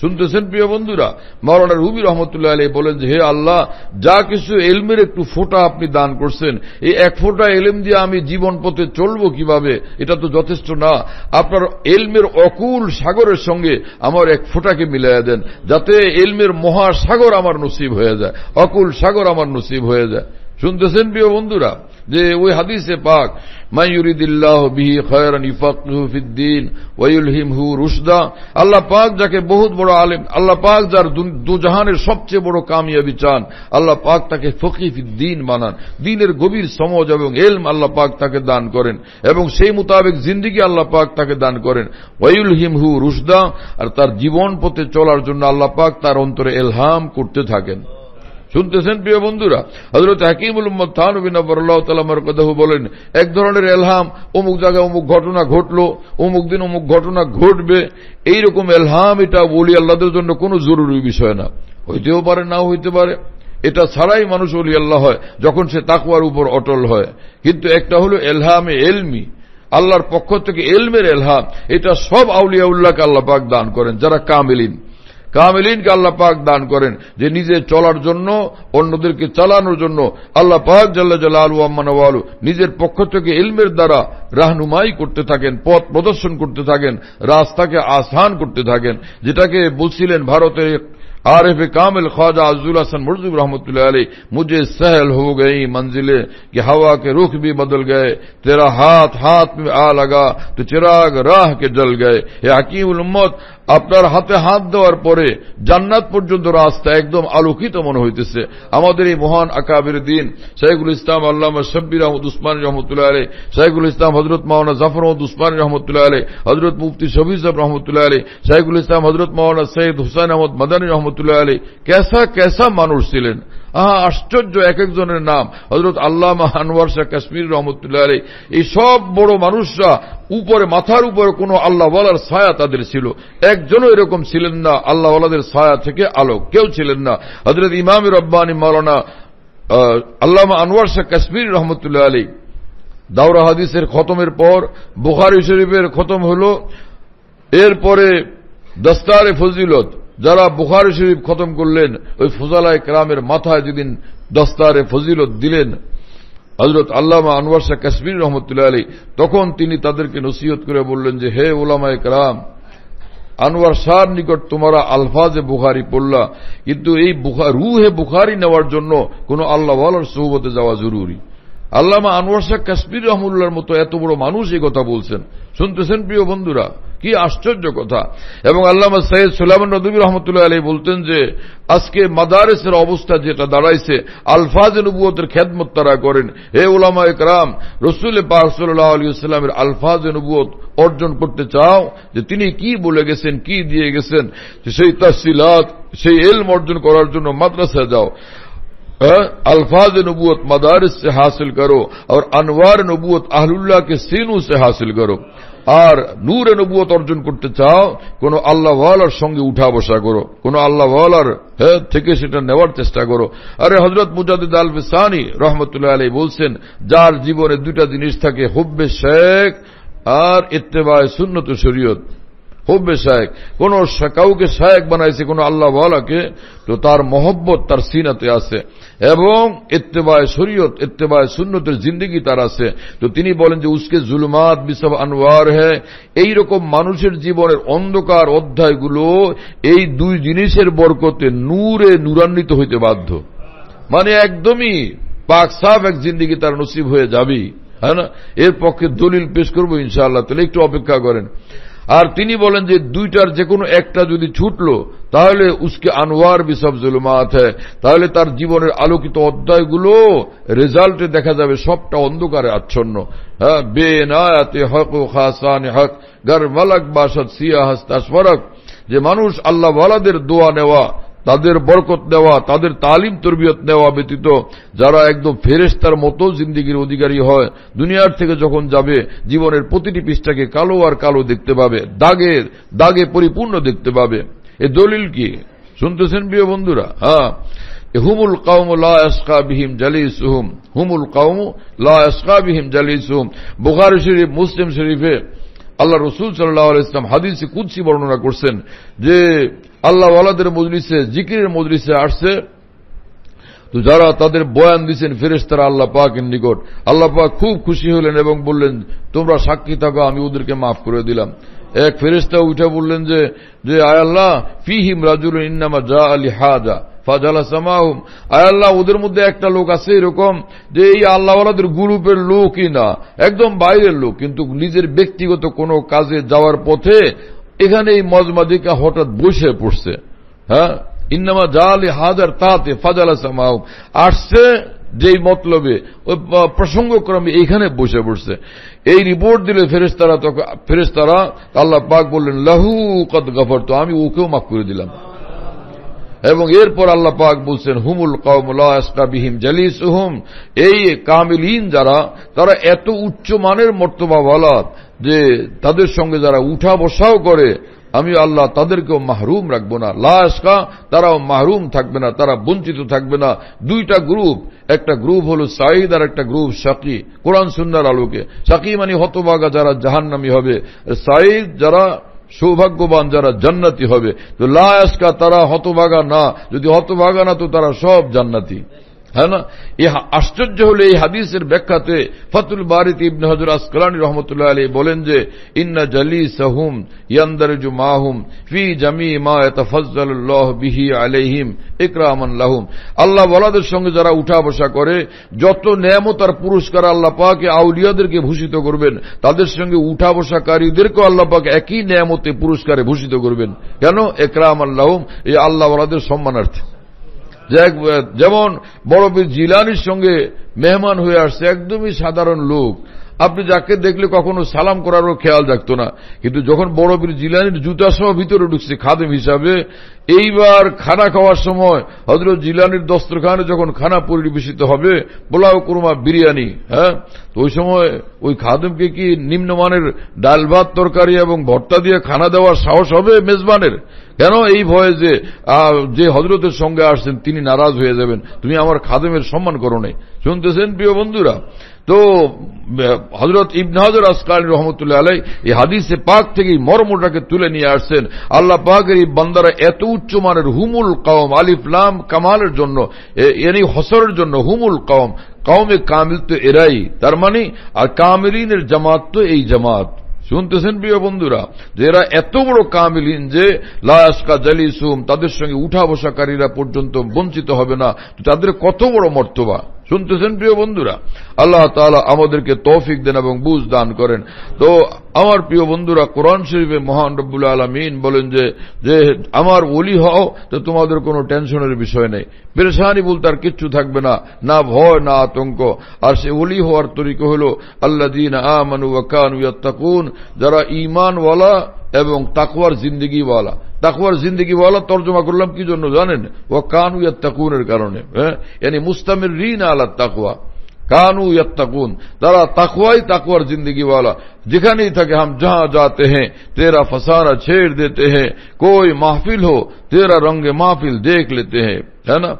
শুনতেছেন প্রিয় বন্ধুরা মাওলানা রুবি রহমতুল্লাহ আলী বলেন যে হে আল্লাহ যা কিছু এলমের একটু ফোটা আপনি দান করছেন এই এক ফোটা এলম দিয়ে আমি জীবন পথে চলবো কিভাবে এটা তো যথেষ্ট না আপনার এলমের অকুল সাগরের সঙ্গে আমার এক ফোটাকে মিলাইয়া দেন যাতে এলমের মহাসাগর আমার নসিব হয়ে যায় অকুল সাগর আমার নসিব হয়ে যায় শুনতেছেন প্রিয় বন্ধুরা যে ওই হাদিসে পাক মাইউরিদুল্লাহ বিহি খয়রান ইফাকুদ্দিন ওয়ুলহিম হু রুশদা আল্লাহ পাক যাকে বহুত বড় আলেম আল্লাহ পাক যার দুজাহানের সবচেয়ে বড় কামিয়াবি চান আল্লাহ পাক তাকে ফকিফিদ্দিন বানান দিনের গভীর সমজ এবং এলম আল্লাহ পাক তাকে দান করেন এবং সেই মোতাবেক জিন্দিগি আল্লাহ পাক তাকে দান করেন ওয়ুলহিম হু রুশদা আর তার জীবন পথে চলার জন্য আল্লাহ পাক তার অন্তরে এলহাম করতে থাকেন শুনতেছেন প্রিয় বন্ধুরা হজরত হাকিমুল থানবিন আবরুল্লাহতালামরকদাহু বলেন এক ধরনের এলহাম অমুক জায়গায় অমুক ঘটনা ঘটলো অমুক দিন অমুক ঘটনা ঘটবে এইরকম এলহাম এটা বলি আল্লাহদের জন্য কোনো জরুরি বিষয় না হইতেও পারে নাও হইতে পারে এটা ছাড়াই মানুষ অলি আল্লাহ হয় যখন সে তাকুয়ার উপর অটল হয় কিন্তু একটা হলো এলহামে এলমি আল্লাহর পক্ষ থেকে এলমের এলহাম এটা সব আউলিয়া উল্লাহকে আল্লাহ পাক দান করেন যারা কামেলিন কামিলিনকে আল্লাহ পাক দান করেন যে নিজে চলার জন্য অন্যদেরকে চালানোর জন্য আল্লাহ পাক জাল্লা জাল্লা আলু আম্মানওয়ালু নিজের পক্ষ থেকে ইলমের দ্বারা রাহনুমাই করতে থাকেন পথ প্রদর্শন করতে থাকেন রাস্তাকে আসান করতে থাকেন যেটাকে বলছিলেন ভারতের عارف کامل خواجہ عزول حسن مرزو رحمۃ اللہ علیہ مجھے سہل ہو گئی منزلیں کہ ہوا کے رخ بھی بدل گئے تیرا ہاتھ ہاتھ میں آ لگا تو چراغ راہ کے جل گئے یہ عقیم المت اپ جنت پور جو راستہ ایک دم آلوکیت من ہوئی تیس سے ہمارے مہان اکابر الدین شیخ السلام علامت شبیرحمد عثمانحمۃ اللہ علیہ شیخ السلام حضرت مولانا ظفرحمد عثمان رحمۃ اللہ علیہ حضرت مفتی شبی صحب رحمۃ اللہ علیہ شیخ ইসলাম حضرت مولانا সৈয়দ حسین আহমদ مدن রহমত রহমতুল্লাহ আলী ক্যাসা ক্যাসা মানুষ ছিলেন আহা আশ্চর্য এক একজনের নাম হজরত আল্লাহ আনোয়ার শাহ কাশ্মীর রহমতুল্লাহ আলী এই সব বড় মানুষরা উপরে মাথার উপরে কোনো আল্লাহওয়ালার ছায়া তাদের ছিল একজনও এরকম ছিলেন না আল্লাহওয়ালাদের ছায়া থেকে আলো কেউ ছিলেন না হজরত ইমাম রব্বানি মালানা আল্লামা আনোয়ার শাহ কাশ্মীর রহমতুল্লাহ আলী দাউরা হাদিসের খতমের পর বুখারি শরীফের খতম হল এরপরে দস্তারে ফজিলত যারা বুখারি শরীফ খতম করলেন ওই ফজালায় ক্রামের মাথায় যেদিন দস্তারে ফজিলত দিলেন হজরত আল্লামা আনোয়ার শাহ কাশ্মীর রহমতুল্লাহ আলী তখন তিনি তাদেরকে নসিহত করে বললেন যে হে ওলামায় কালাম আনোয়ার শাহর নিকট তোমরা আলফাজে বুখারি পড়লা কিন্তু এই রুহে বুখারি নেওয়ার জন্য কোন আল্লাহ আল্লাহর সৌবতে যাওয়া জরুরি আল্লামা আনোয়ার শাহ কাশ্মীর রহমুল্লার মতো এত বড় মানুষ এই কথা বলছেন শুনতেছেন প্রিয় বন্ধুরা কি আশ্চর্য কথা এবং আল্লাহ সৈয়দ সুলামন নদী রহমতুল্লাহ আলী বলতেন যে আজকে মাদারেসের অবস্থা যেটা দাঁড়াইছে আলফাজ নবুয়তের খেদমত তারা করেন হে ওলামা একরাম রসুল পাহসুল্লাহ আলী ইসলামের আলফাজ নবুয়ত অর্জন করতে চাও যে তিনি কি বলে গেছেন কি দিয়ে গেছেন সেই তাসিলাত সেই এলম অর্জন করার জন্য মাদ্রাসা যাও الفاظ نبوت مدارس سے حاصل کرو اور انوار نبوت اہل اللہ کے سینوں سے حاصل کرو আর নূরে নবুয়ত অর্জন করতে চাও কোনো ওয়ালার সঙ্গে উঠা বসা করো কোনো আল্লাহ ওয়ালার হ্যাঁ, থেকে সেটা নেওয়ার চেষ্টা করো আরে হজরত মুজাদিদ আল ফিসানি রহমতুল্লাহ আলী বলছেন যার জীবনে দুইটা জিনিস থাকে হুব্বে শেখ আর ইত্তেবায় সুন্নত শরীয়ত হব্বে শায়েক কোন কাউকে শায়েক বানাইছে কোন আল্লাহ ওয়ালাকে তো তার মহব্বত তার সিনাতে আছে এবং এত্তেবায় শরীয়ত এত্তেবায় সুন্নতের জিন্দগি তার আছে তো তিনি বলেন যে উসকে জুলমাত বিশব আনোয়ার হ্যাঁ এইরকম মানুষের জীবনের অন্ধকার অধ্যায়গুলো এই দুই জিনিসের বরকতে নূরে নূরান্বিত হইতে বাধ্য মানে একদমই পাক সাফ এক জিন্দিগি তার নসিব হয়ে যাবি হ্যাঁ এর পক্ষে দলিল পেশ করবো ইনশাআল্লাহ তাহলে একটু অপেক্ষা করেন আর তিনি বলেন যে দুইটার যে কোনো একটা যদি ছুটল তাহলে উসকে আনোয়ার বিসব জুলুমাত হ্যাঁ তাহলে তার জীবনের আলোকিত অধ্যায়গুলো রেজাল্টে দেখা যাবে সবটা অন্ধকারে আচ্ছন্ন হ্যাঁ বে নায়াতে হক ও হক মালাক বাসাদ যে মানুষ আল্লাহ দোয়া নেওয়া তাদের বরকত নেওয়া তাদের তালিম তরবিয়ত নেওয়া ব্যতীত যারা একদম ফেরেস্তার মতো জিন্দিগির অধিকারী হয় দুনিয়ার থেকে যখন যাবে জীবনের প্রতিটি পৃষ্ঠাকে কালো আর কালো দেখতে পাবে দাগে দাগে পরিপূর্ণ দেখতে পাবে এ দলিল কি শুনতেছেন প্রিয় বন্ধুরা হ্যাঁ হুমুল কৌম লাসকাবিহিম জালিসুহুম হুমুল বিহিম লাসকাবিহিম জালিসুহুম বুখারি শরীফ মুসলিম শরীফে আল্লাহ রসুল সাল্লাহ ইসলাম হাদিসে কুদ্সি বর্ণনা করছেন যে আল্লাহ আল্লাহদের মজলিসে জিকিরের মজলিসে আসছে তো যারা তাদের বয়ান দিচ্ছেন ফেরেস তারা আল্লাহ পাকের নিকট আল্লাহ পাক খুব খুশি হলেন এবং বললেন তোমরা সাক্ষী থাকো আমি ওদেরকে মাফ করে দিলাম এক ফেরেস্তা উঠে বললেন যে যে আল্লাহ ফিহিম রাজুল ইন্নামা জা আলী হাজা ওদের মধ্যে একটা লোক আছে এরকম যে এই আল্লাহওয়ালাদের গ্রুপের লোকই না একদম বাইরের লোক কিন্তু নিজের ব্যক্তিগত কোনো কাজে যাওয়ার পথে এখানে এই মজমাদিকা হঠাৎ বসে পড়ছে হ্যাঁ ইন্নামা জাল হাজার তাতে ফাজাল সামাহ আসছে যেই মতলবে ওই প্রসঙ্গক্রমে এইখানে বসে পড়ছে এই রিপোর্ট দিলে ফেরেস্তারা তখন ফেরেস্তারা আল্লাহ পাক বললেন লাহু কত গফর তো আমি ওকেও মাফ করে দিলাম এবং এরপর আল্লাহ পাক বলছেন হুমুল কৌমলাহিম জালিস হুম এই কামিলিন যারা তারা এত উচ্চ মানের মর্তবাওয়ালা যে তাদের সঙ্গে যারা উঠা বসাও করে আমি আল্লাহ তাদেরকেও মাহরুম রাখবো না লাশকা তারাও মাহরুম থাকবে না তারা বঞ্চিত থাকবে না দুইটা গ্রুপ একটা গ্রুপ হল সাঈদ আর একটা গ্রুপ সাকি কোরআন সুন্দর আলোকে সাকি মানে হতবাগা যারা জাহান্নামি হবে সাঈদ যারা সৌভাগ্যবান যারা জান্নাতি হবে তো লাস্কা তারা হতভাগা না যদি হতভাগা না তো তারা সব জান্নাতি হ্যাঁ আশ্চর্য হল এই হাদিসের ব্যাখ্যাতে ফতুল বারিত ইবন হজর আসকালানি রহমতুল্লাহ আলী বলেন যে ইন্না জালিসাহুম ইয়ানদারজু মাহুম ফি জামি মা ইয়াতাফাজ্জালুল্লাহ বিহি আলহিম ইকরামান লাহুম আল্লাহ ওয়ালাদের সঙ্গে যারা উঠা বসা করে যত নেয়ামত আর পুরস্কার আল্লাহ পাকে আউলিয়াদেরকে ভূষিত করবেন তাদের সঙ্গে উঠা বসাকারীদেরকে আল্লাহ পাকে একই নেয়ামতে পুরস্কারে ভূষিত করবেন কেন একরাম আল্লাহম এই আল্লাহ ওয়ালাদের সম্মানার্থে যেমন বড় জিলানির সঙ্গে মেহমান হয়ে আসছে একদমই সাধারণ লোক আপনি যাকে দেখলে কখনো সালাম করারও খেয়াল রাখত না কিন্তু যখন বড় বীর জিলানির জুতা সহ ভিতরে ঢুকছে খাদেম হিসাবে এইবার খানা খাওয়ার সময় হজরত জিলানির দস্তরখানে যখন খানা পরিবেশিত হবে বোলাও কুরমা বিরিয়ানি হ্যাঁ তো ওই সময় ওই খাদেমকে কি নিম্নমানের ডাল ভাত তরকারি এবং ভর্তা দিয়ে খানা দেওয়ার সাহস হবে মেজবানের কেন এই ভয়ে যে যে হজরতের সঙ্গে আসছেন তিনি নারাজ হয়ে যাবেন তুমি আমার খাদেমের সম্মান করো নাই শুনতেছেন প্রিয় বন্ধুরা তো হজরত ইবন হাজর আসকাল রহমতুল্লাহ আলাই এই হাদিসে পাক থেকে এই মর্মটাকে তুলে নিয়ে আসছেন আল্লাহ পাকের এই বান্দারা এত উচ্চমানের হুমুল কওম আলিফলাম কামালের জন্য এনি হসরের জন্য হুমুল কওম কওমে কামিল তো এরাই তার মানে আর কামিলিনের জামাত তো এই জামাত শুনতেছেন প্রিয় বন্ধুরা যে এরা এত বড় কামিলিন যে লায়াসকা জালিসুম তাদের সঙ্গে উঠা বসাকারীরা পর্যন্ত বঞ্চিত হবে না তাদের কত বড় মর্তবা শুনতেছেন প্রিয় বন্ধুরা আল্লাহ তালা আমাদেরকে তৌফিক দেন এবং বুঝ দান করেন তো আমার প্রিয় বন্ধুরা কোরআন শরীফে মহান রব্বুল আলমিন বলেন যে যে আমার ওলি হও তো তোমাদের কোনো টেনশনের বিষয় নেই পেরেশানি বলতে আর কিচ্ছু থাকবে না না ভয় না আতঙ্ক আর সে ওলি হওয়ার তরিকা হল আল্লা দিন আমানু আকানুয়াত্তাকুন যারা ইমানওয়ালা এবং তাকুয়ার জিন্দিগিওয়ালা تخور زندگی والا ترجمہ کرلم کی جو نظان وہ کانو یا تکون ہاں؟ یعنی مستمرین آلہ تخوا کانو یا تکون ذرا تخوا ہی زندگی والا دکھا نہیں تھا کہ ہم جہاں جاتے ہیں تیرا فسارا چھیڑ دیتے ہیں کوئی محفل ہو تیرا رنگ محفل دیکھ لیتے ہیں ہے نا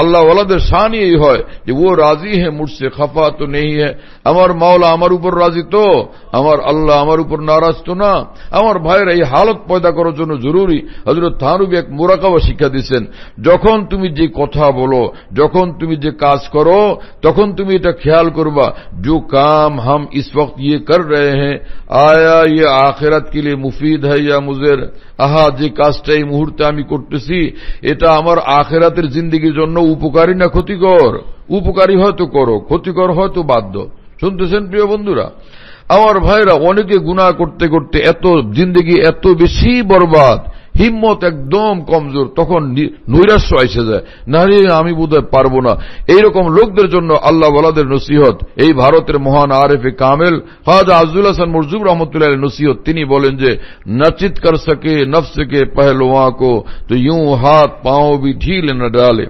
আল্লাহ ওলাদের সানি এই হয় যে ও রাজি হে মুঠছে খাফা তো নেই হে আমার মাওলা আমার উপর রাজি তো আমার আল্লাহ আমার উপর নারাজ তো না আমার ভাইয়ের এই হালত পয়দা করার জন্য জরুরি হজরত থানুবি এক মোরাকাবা শিক্ষা দিচ্ছেন যখন তুমি যে কথা বলো যখন তুমি যে কাজ করো তখন তুমি এটা খেয়াল করবা जो কাম হাম ইস वक्त ये कर रहे हैं आया ये आखिरत के लिए मुफीद है या আহা যে কাজটা এই মুহূর্তে আমি করতেছি এটা আমার আখেরাতের জিন্দিগির জন্য উপকারী না ক্ষতিকর উপকারী হয়তো করো ক্ষতিকর হয়তো বাধ্য শুনতেছেন প্রিয় বন্ধুরা আমার ভাইরা অনেকে গুণা করতে করতে এত জিন্দগি এত বেশি বরবাদ হিম্মত একদম কমজোর তখন নৈরাশ্য আসে যায় না আমি আমি হয় পারবো না এইরকম লোকদের জন্য আল্লাহ বলাদের নসিহত এই ভারতের মহান আরেফে কামেল হাজ আজুল হাসান মরজুব রহমতুল্লাহ নসিহত তিনি বলেন যে নচিত কর সকে নফসকে কে পহলোয়া কো তো ইউ হাত পাও ভি ঢিল না ডালে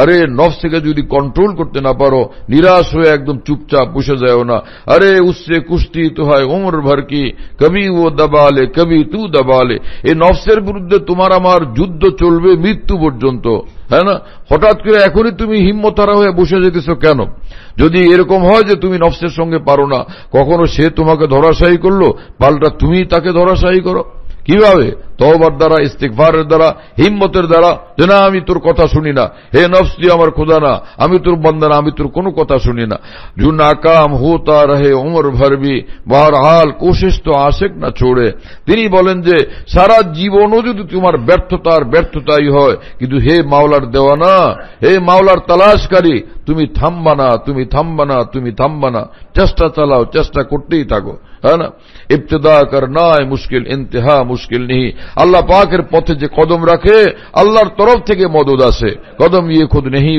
আরে থেকে যদি কন্ট্রোল করতে না পারো নিরাশ হয়ে একদম চুপচাপ বসে যায় না আরে উসে কুস্তি তো হয় ওমর ভর কি কবি ও দাবালে কবি তু দাবালে এই নফসের বিরুদ্ধে তোমার আমার যুদ্ধ চলবে মৃত্যু পর্যন্ত হ্যাঁ না হঠাৎ করে এখনই তুমি হিম্মতারা হয়ে বসে যেতেছ কেন যদি এরকম হয় যে তুমি নফসের সঙ্গে পারো না কখনো সে তোমাকে ধরাশায়ী করলো পাল্টা তুমি তাকে ধরাশায়ী করো কিভাবে তহবার দ্বারা ইস্তিকফারের দ্বারা হিম্মতের দ্বারা যে না আমি তোর কথা শুনি না হে নফসি আমার খোদা না আমি তোর বন্দনা আমি তোর কোনো কথা শুনি না জু নাকাম হোতা রহে ভারবি ভরবি হাল কোশিস তো আসেক না ছোড়ে তিনি বলেন যে সারা জীবনও যদি তোমার ব্যর্থতার ব্যর্থতাই হয় কিন্তু হে মাওলার দেওয়া না হে মাওলার তালাশকারী تم تھام تمبانا ابتدا کرنا اللہ پاکے اللہ طرف آسے یہ خود نہیں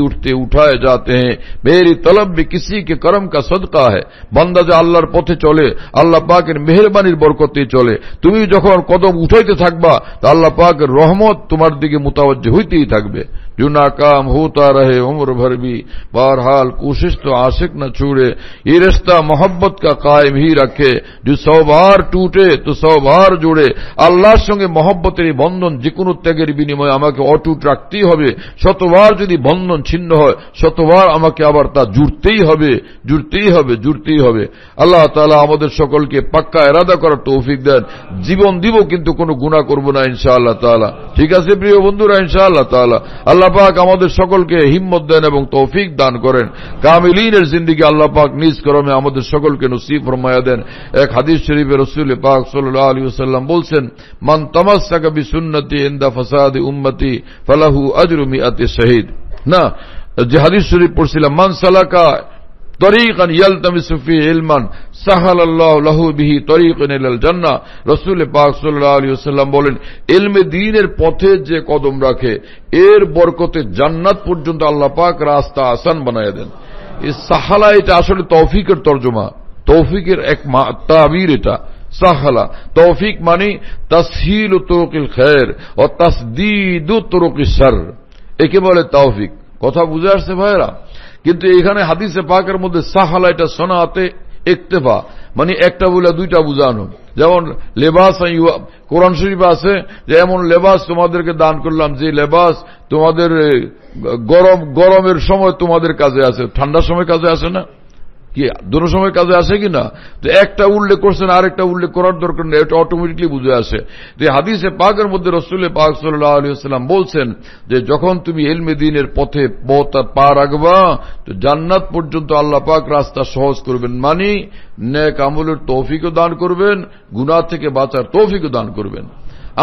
جاتے ہیں میری طلب بھی کسی کے کرم کا سدکا ہے بندہ جو اللہ پتے چلے اللہ پاک مہربانی برکتے چلے تم جہاں قدم اٹھائیے تو اللہ پاک رحمت تمہارے متوجہ ہوتے ہی जो नाकाम होता रहे उम्र भर भी बहरहाल कोशिश तो आशिक न छोड़े ये रिश्ता मोहब्बत का कायम ही रखे जो सौ बार टूटे তো সবার জুড়ে আল্লাহর সঙ্গে মহব্বতের এই বন্ধন যে কোনো ত্যাগের বিনিময়ে আমাকে অটুট রাখতেই হবে শতবার যদি বন্ধন ছিন্ন হয় শতবার আমাকে আবার তা জুড়তেই হবে জুড়তেই হবে জুড়তেই হবে আল্লাহ তালা আমাদের সকলকে পাক্কা এরাদা করার তৌফিক দেন জীবন দিব কিন্তু কোনো গুণা করব না ইনশা আল্লাহ তালা ঠিক আছে প্রিয় বন্ধুরা ইনশা আল্লাহ তালা আল্লাহ পাক আমাদের সকলকে হিম্মত দেন এবং তৌফিক দান করেন কামিলিনের জিন্দিগি আল্লাহ পাক নিজ করমে আমাদের সকলকে নসিফ ফরমায়া দেন এক হাদিস শরীফের রসুল পাক সাল্লাহ আলী সাল্লাম বলছেন মান তামাসাকা কবি সুন্নতি ইন্দা ফসাদি উম্মতি ফালাহু আজরুমি আতি শহীদ না যে হাদিস শরীফ পড়ছিলাম মান সালাকা তরিকান ইলমান লাহু বিহি তরিকান ইলাল জান্নাহ রাসূল পাক সাল্লাল্লাহু আলাইহি ওয়াসাল্লাম বলেন ইলমে দ্বীনের পথে যে কদম রাখে এর বরকতে জান্নাত পর্যন্ত আল্লাহ পাক রাস্তা আসান বানায় দেন এই সাহালা এটা আসলে তৌফিকের তর্জমা তৌফিকের এক তাবির এটা সাহালা তৌফিক মানে তাসহিলু তরকিল খের ও তাসদিদ তরকিল সার একে বলে তৌফিক কথা বুঝে আসছে ভাইরা কিন্তু এখানে হাদিসে পাকের মধ্যে সাহালা এটা সোনাতে একতেফা মানে একটা বলে দুইটা বুঝানো যেমন লেবাস কোরআন শরীফ আছে যে এমন লেবাস তোমাদেরকে দান করলাম যে লেবাস তোমাদের গরম গরমের সময় তোমাদের কাজে আছে ঠান্ডার সময় কাজে আসে না কি দুটো সময় কাজে আসে কি না তো একটা উল্লেখ করছেন আরেকটা উল্লেখ করার দরকার নেই এটা অটোমেটিকলি বুঝে আসে যে হাদিসে পাকের মধ্যে রসুল পাক সাল্লাহ আলিয়াল্লাম বলছেন যে যখন তুমি এলমে দিনের পথে পা রাখবা তো জান্নাত পর্যন্ত আল্লাহ পাক রাস্তা সহজ করবেন মানি ন্যাক আমলের তৌফিকও দান করবেন গুনা থেকে বাঁচার তৌফিকও দান করবেন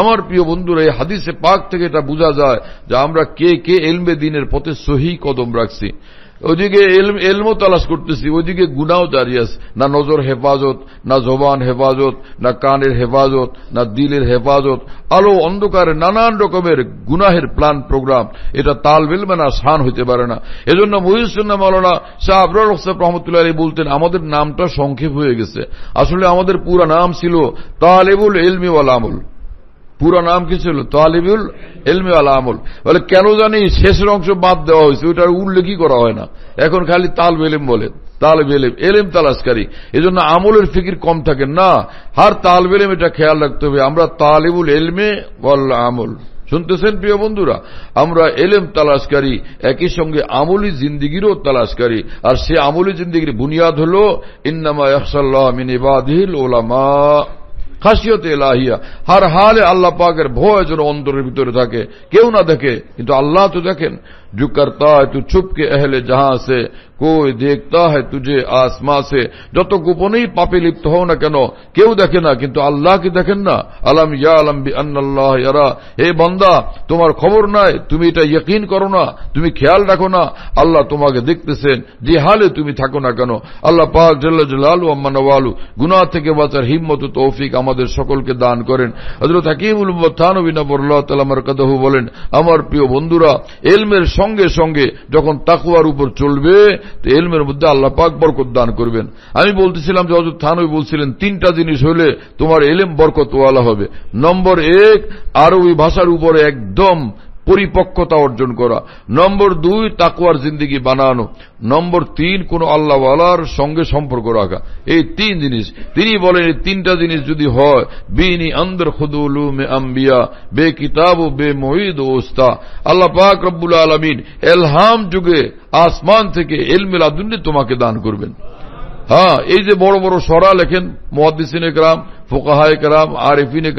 আমার প্রিয় বন্ধুরা এই হাদিসে পাক থেকে এটা বোঝা যায় যে আমরা কে কে এলমে দিনের পথে সহি কদম রাখছি ওদিকে এলমও তালাশ করতেছি ওদিকে গুনাও দাঁড়িয়ে আছে না নজর হেফাজত না জবান হেফাজত না কানের হেফাজত না দিলের হেফাজত আলো অন্ধকারে নানান রকমের গুনাহের প্ল্যান প্রোগ্রাম এটা তাল মিলবে না মানে সান হইতে পারে না এজন্য মহিউসুল্লাহ মৌলানা শাহ আবরুল হোসেফ রহমতুল্লাহ আলী বলতেন আমাদের নামটা সংক্ষেপ হয়ে গেছে আসলে আমাদের পুরা নাম ছিল তালেবুল এলমিওয়াল আমল পুরো নাম কি ছিল তালিবুল এলমে আলা আমল বলে কেন জানি শেষের অংশ বাদ দেওয়া হয়েছে ওইটার উল্লেখই করা হয় না এখন খালি তাল এলেম বলে তালব এলেম এলেম তালাশকারী এজন্য আমলের ফিকির কম থাকে না হার তাল এলেম এটা খেয়াল রাখতে হবে আমরা তালিবুল এলমে বল আমল শুনতেছেন প্রিয় বন্ধুরা আমরা এলেম তালাশকারী একই সঙ্গে আমলি জিন্দিগিরও তালাশকারী আর সে আমলি জিন্দিগির বুনিয়াদ হল ইন্নামা ইহসাল্লাহ মিনিবাদ ওলামা খাসিয়ত এলাহিয়া হার হালে আল্লাহ পাকের ভয় যেন অন্তরের ভিতরে থাকে কেউ না দেখে কিন্তু আল্লাহ তো দেখেন জু করতা তু চুপকে এহলে জাহাঁ সে কই দেখতা হয় তুঝে আসমা সে যত গোপনেই পাপে লিপ্ত হও না কেন কেউ দেখে না কিন্তু আল্লাহকে দেখেন না আলম ইয়া আলম বি আন্নাল্লাহ ইয়ারা হে বন্দা তোমার খবর নাই তুমি এটা ইয়াকিন করো না তুমি খেয়াল রাখো না আল্লাহ তোমাকে দেখতেছেন যে হালে তুমি থাকো না কেন আল্লাহ পাক জাল্লা জালালু আম্মা নওয়ালু গুনাহ থেকে বাঁচার হিম্মত তৌফিক আমাদের সকলকে দান করেন হজরত হাকিমুল মুত্তানবী নবরুল্লাহ তাআলা বলেন আমার প্রিয় বন্ধুরা এলমের সঙ্গে সঙ্গে যখন তাকুয়ার উপর চলবে তো এলমের মধ্যে আল্লাহ পাক বরকত দান করবেন আমি বলতেছিলাম যে থান ওই বলছিলেন তিনটা জিনিস হলে তোমার এলেম বরকতওয়ালা হবে নম্বর এক আরবি ভাষার উপরে একদম পরিপক্কতা অর্জন করা নম্বর দুই তাকুয়ার জিন্দিগি বানানো নম্বর তিন কোন আল্লাহওয়ালার সঙ্গে সম্পর্ক রাখা এই তিন জিনিস তিনি বলেন এই তিনটা জিনিস যদি হয় বিনি আন্দর খুদুলু মে আম্বিয়া বে কিতাব ও বে মহিদ ওস্তা আল্লাহ পাক রব্বুল আলমিন এলহাম যুগে আসমান থেকে এলমেল আদুল্লি তোমাকে দান করবেন হ্যাঁ এই যে বড় বড় সরা লেখেন মহাদিসিন গ্রাম ফোকাহায় কারাম আর এফিনে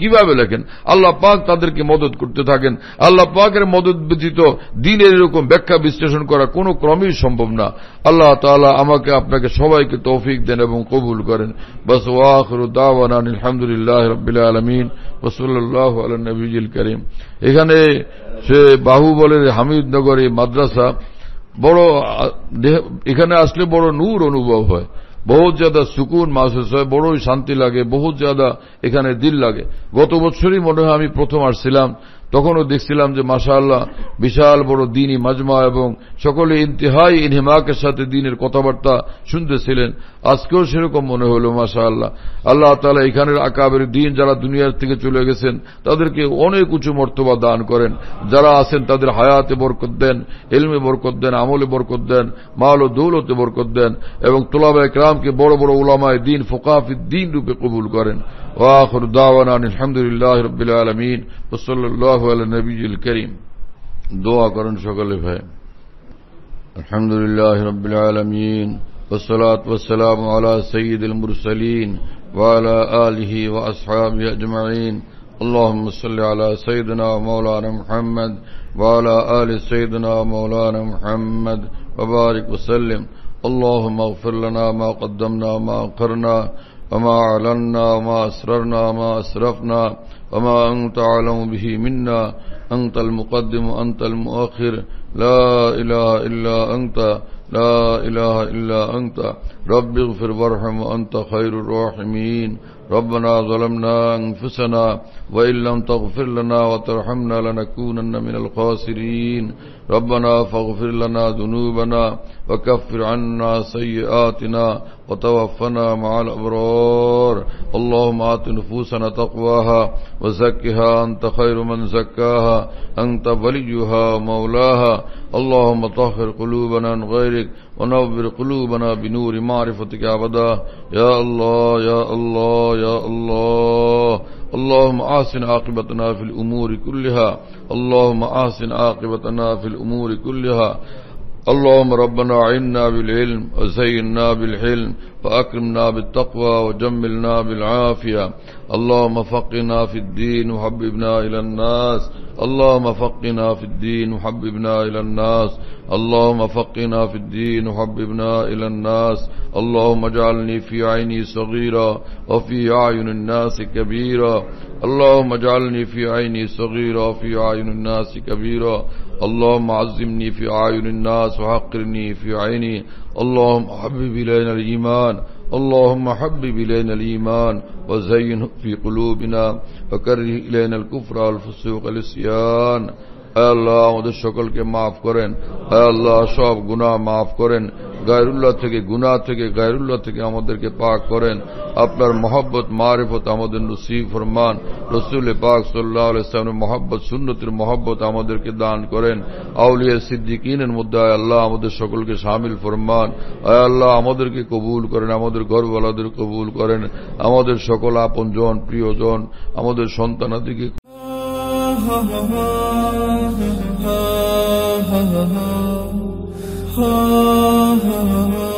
কিভাবে লেখেন আল্লাহ পাক তাদেরকে মদত করতে থাকেন আল্লাহ পাকের মদত ব্যতীত দিনের এরকম ব্যাখ্যা বিশ্লেষণ করা কোনো ক্রমেই সম্ভব না আল্লাহ তালা আমাকে আপনাকে সবাইকে তৌফিক দেন এবং কবুল করেন বস ওয়াহর দাওয়ান করিম এখানে সে বাহুবলের হামিদনগরে মাদ্রাসা বড় এখানে আসলে বড় নূর অনুভব হয় বহুত জাদা সুকুন মাসে হয় বড়ই শান্তি লাগে বহুত জাদা এখানে দিল লাগে গত বছরই মনে হয় আমি প্রথম আসছিলাম তখনও দেখছিলাম যে মাশাআল্লাহ বিশাল বড় দিনই মাজমা এবং সকলে ইন্তেহাই ইনহিমাকের সাথে দিনের কথাবার্তা শুনতেছিলেন আজকেও সেরকম মনে হলো মাশাআল্লাহ আল্লাহ তালা এখানের আকাবের দিন যারা দুনিয়ার থেকে চলে গেছেন তাদেরকে অনেক উঁচু মর্তবা দান করেন যারা আছেন তাদের হায়াতে বরকত দেন এলমে বরকত দেন আমলে বরকত দেন মাল ও দৌলতে বরকত দেন এবং তোলাবায় ক্রামকে বড় বড় ওলামায় দিন ফোকাফি দিন রূপে কবুল করেন وآخر دعوانا الحمد الحمد رب رب على على دعا کرن ہے والصلاة والسلام وعلى وعلى اللهم صل سيدنا سيدنا مولانا مولانا محمد آل محمد وبارك وسلم اللهم اغفر لنا ما ما قدمنا أقرنا وما وما وما وما علنا أسررنا أسرفنا أنت أنت أنت أنت علم به منا المقدم وأنت المؤخر لا لا إله إله إلا إلا رب اغفر وارحم وأنت خير الراحمين ربنا ظلمنا أنفسنا وإن لم تغفر لنا وترحمنا لنكونن من الخاسرين ربنا فاغفر لنا ذنوبنا وكفر عنا سيئاتنا وتوفنا مع الأبرار اللهم اللهم آت نفوسنا تقواها وزكها أنت أنت خير من زكاها وليها مولاها طهر قلوبنا عن غيرك فگف دکفتی تک وژکرمن ات يا الله يا الله يا الله اللهم آسن عاقبتنا في الأمور كلها اللهم آسن عاقبتنا في الأمور كلها اللهم ربنا عنا بالعلم وزينا بالحلم فأكرمنا بالتقوى وجملنا بالعافية اللهم فقنا في الدين وحببنا إلى الناس اللهم فقنا في الدين وحببنا إلى الناس اللهم فقنا في الدين وحببنا إلى الناس اللهم اجعلني في عيني صغيرة وفي عين الناس كبيرة اللهم اجعلني في عيني صغيرة وفي عين الناس كبيرة اللهم اللهم عزمني في في عين الناس وحقرني عيني حبب الإيمان اللهم حبب آئی الإيمان وزينه في قلوبنا وكره إلينا الكفر والفسوق کلوبین আল্লাহ আমাদের সকলকে মাফ করেন আল্লাহ সব গুনাহ মাফ করেন গায়রুল্লাহ থেকে গুনাহ থেকে গায়রুল্লাহ থেকে আমাদেরকে পাক করেন আপনার মহব্বত মারিফত আমাদের নসিফ ফরমান রসুল পাক সাল্লাহ মহব্বত সুন্নতির মহব্বত আমাদেরকে দান করেন আউলিয়া সিদ্দিকিনের মধ্যে আল্লাহ আমাদের সকলকে সামিল ফরমান আল্লাহ আমাদেরকে কবুল করেন আমাদের গর্বালাদের কবুল করেন আমাদের সকল আপনজন প্রিয়জন আমাদের সন্তানাদিকে ha ha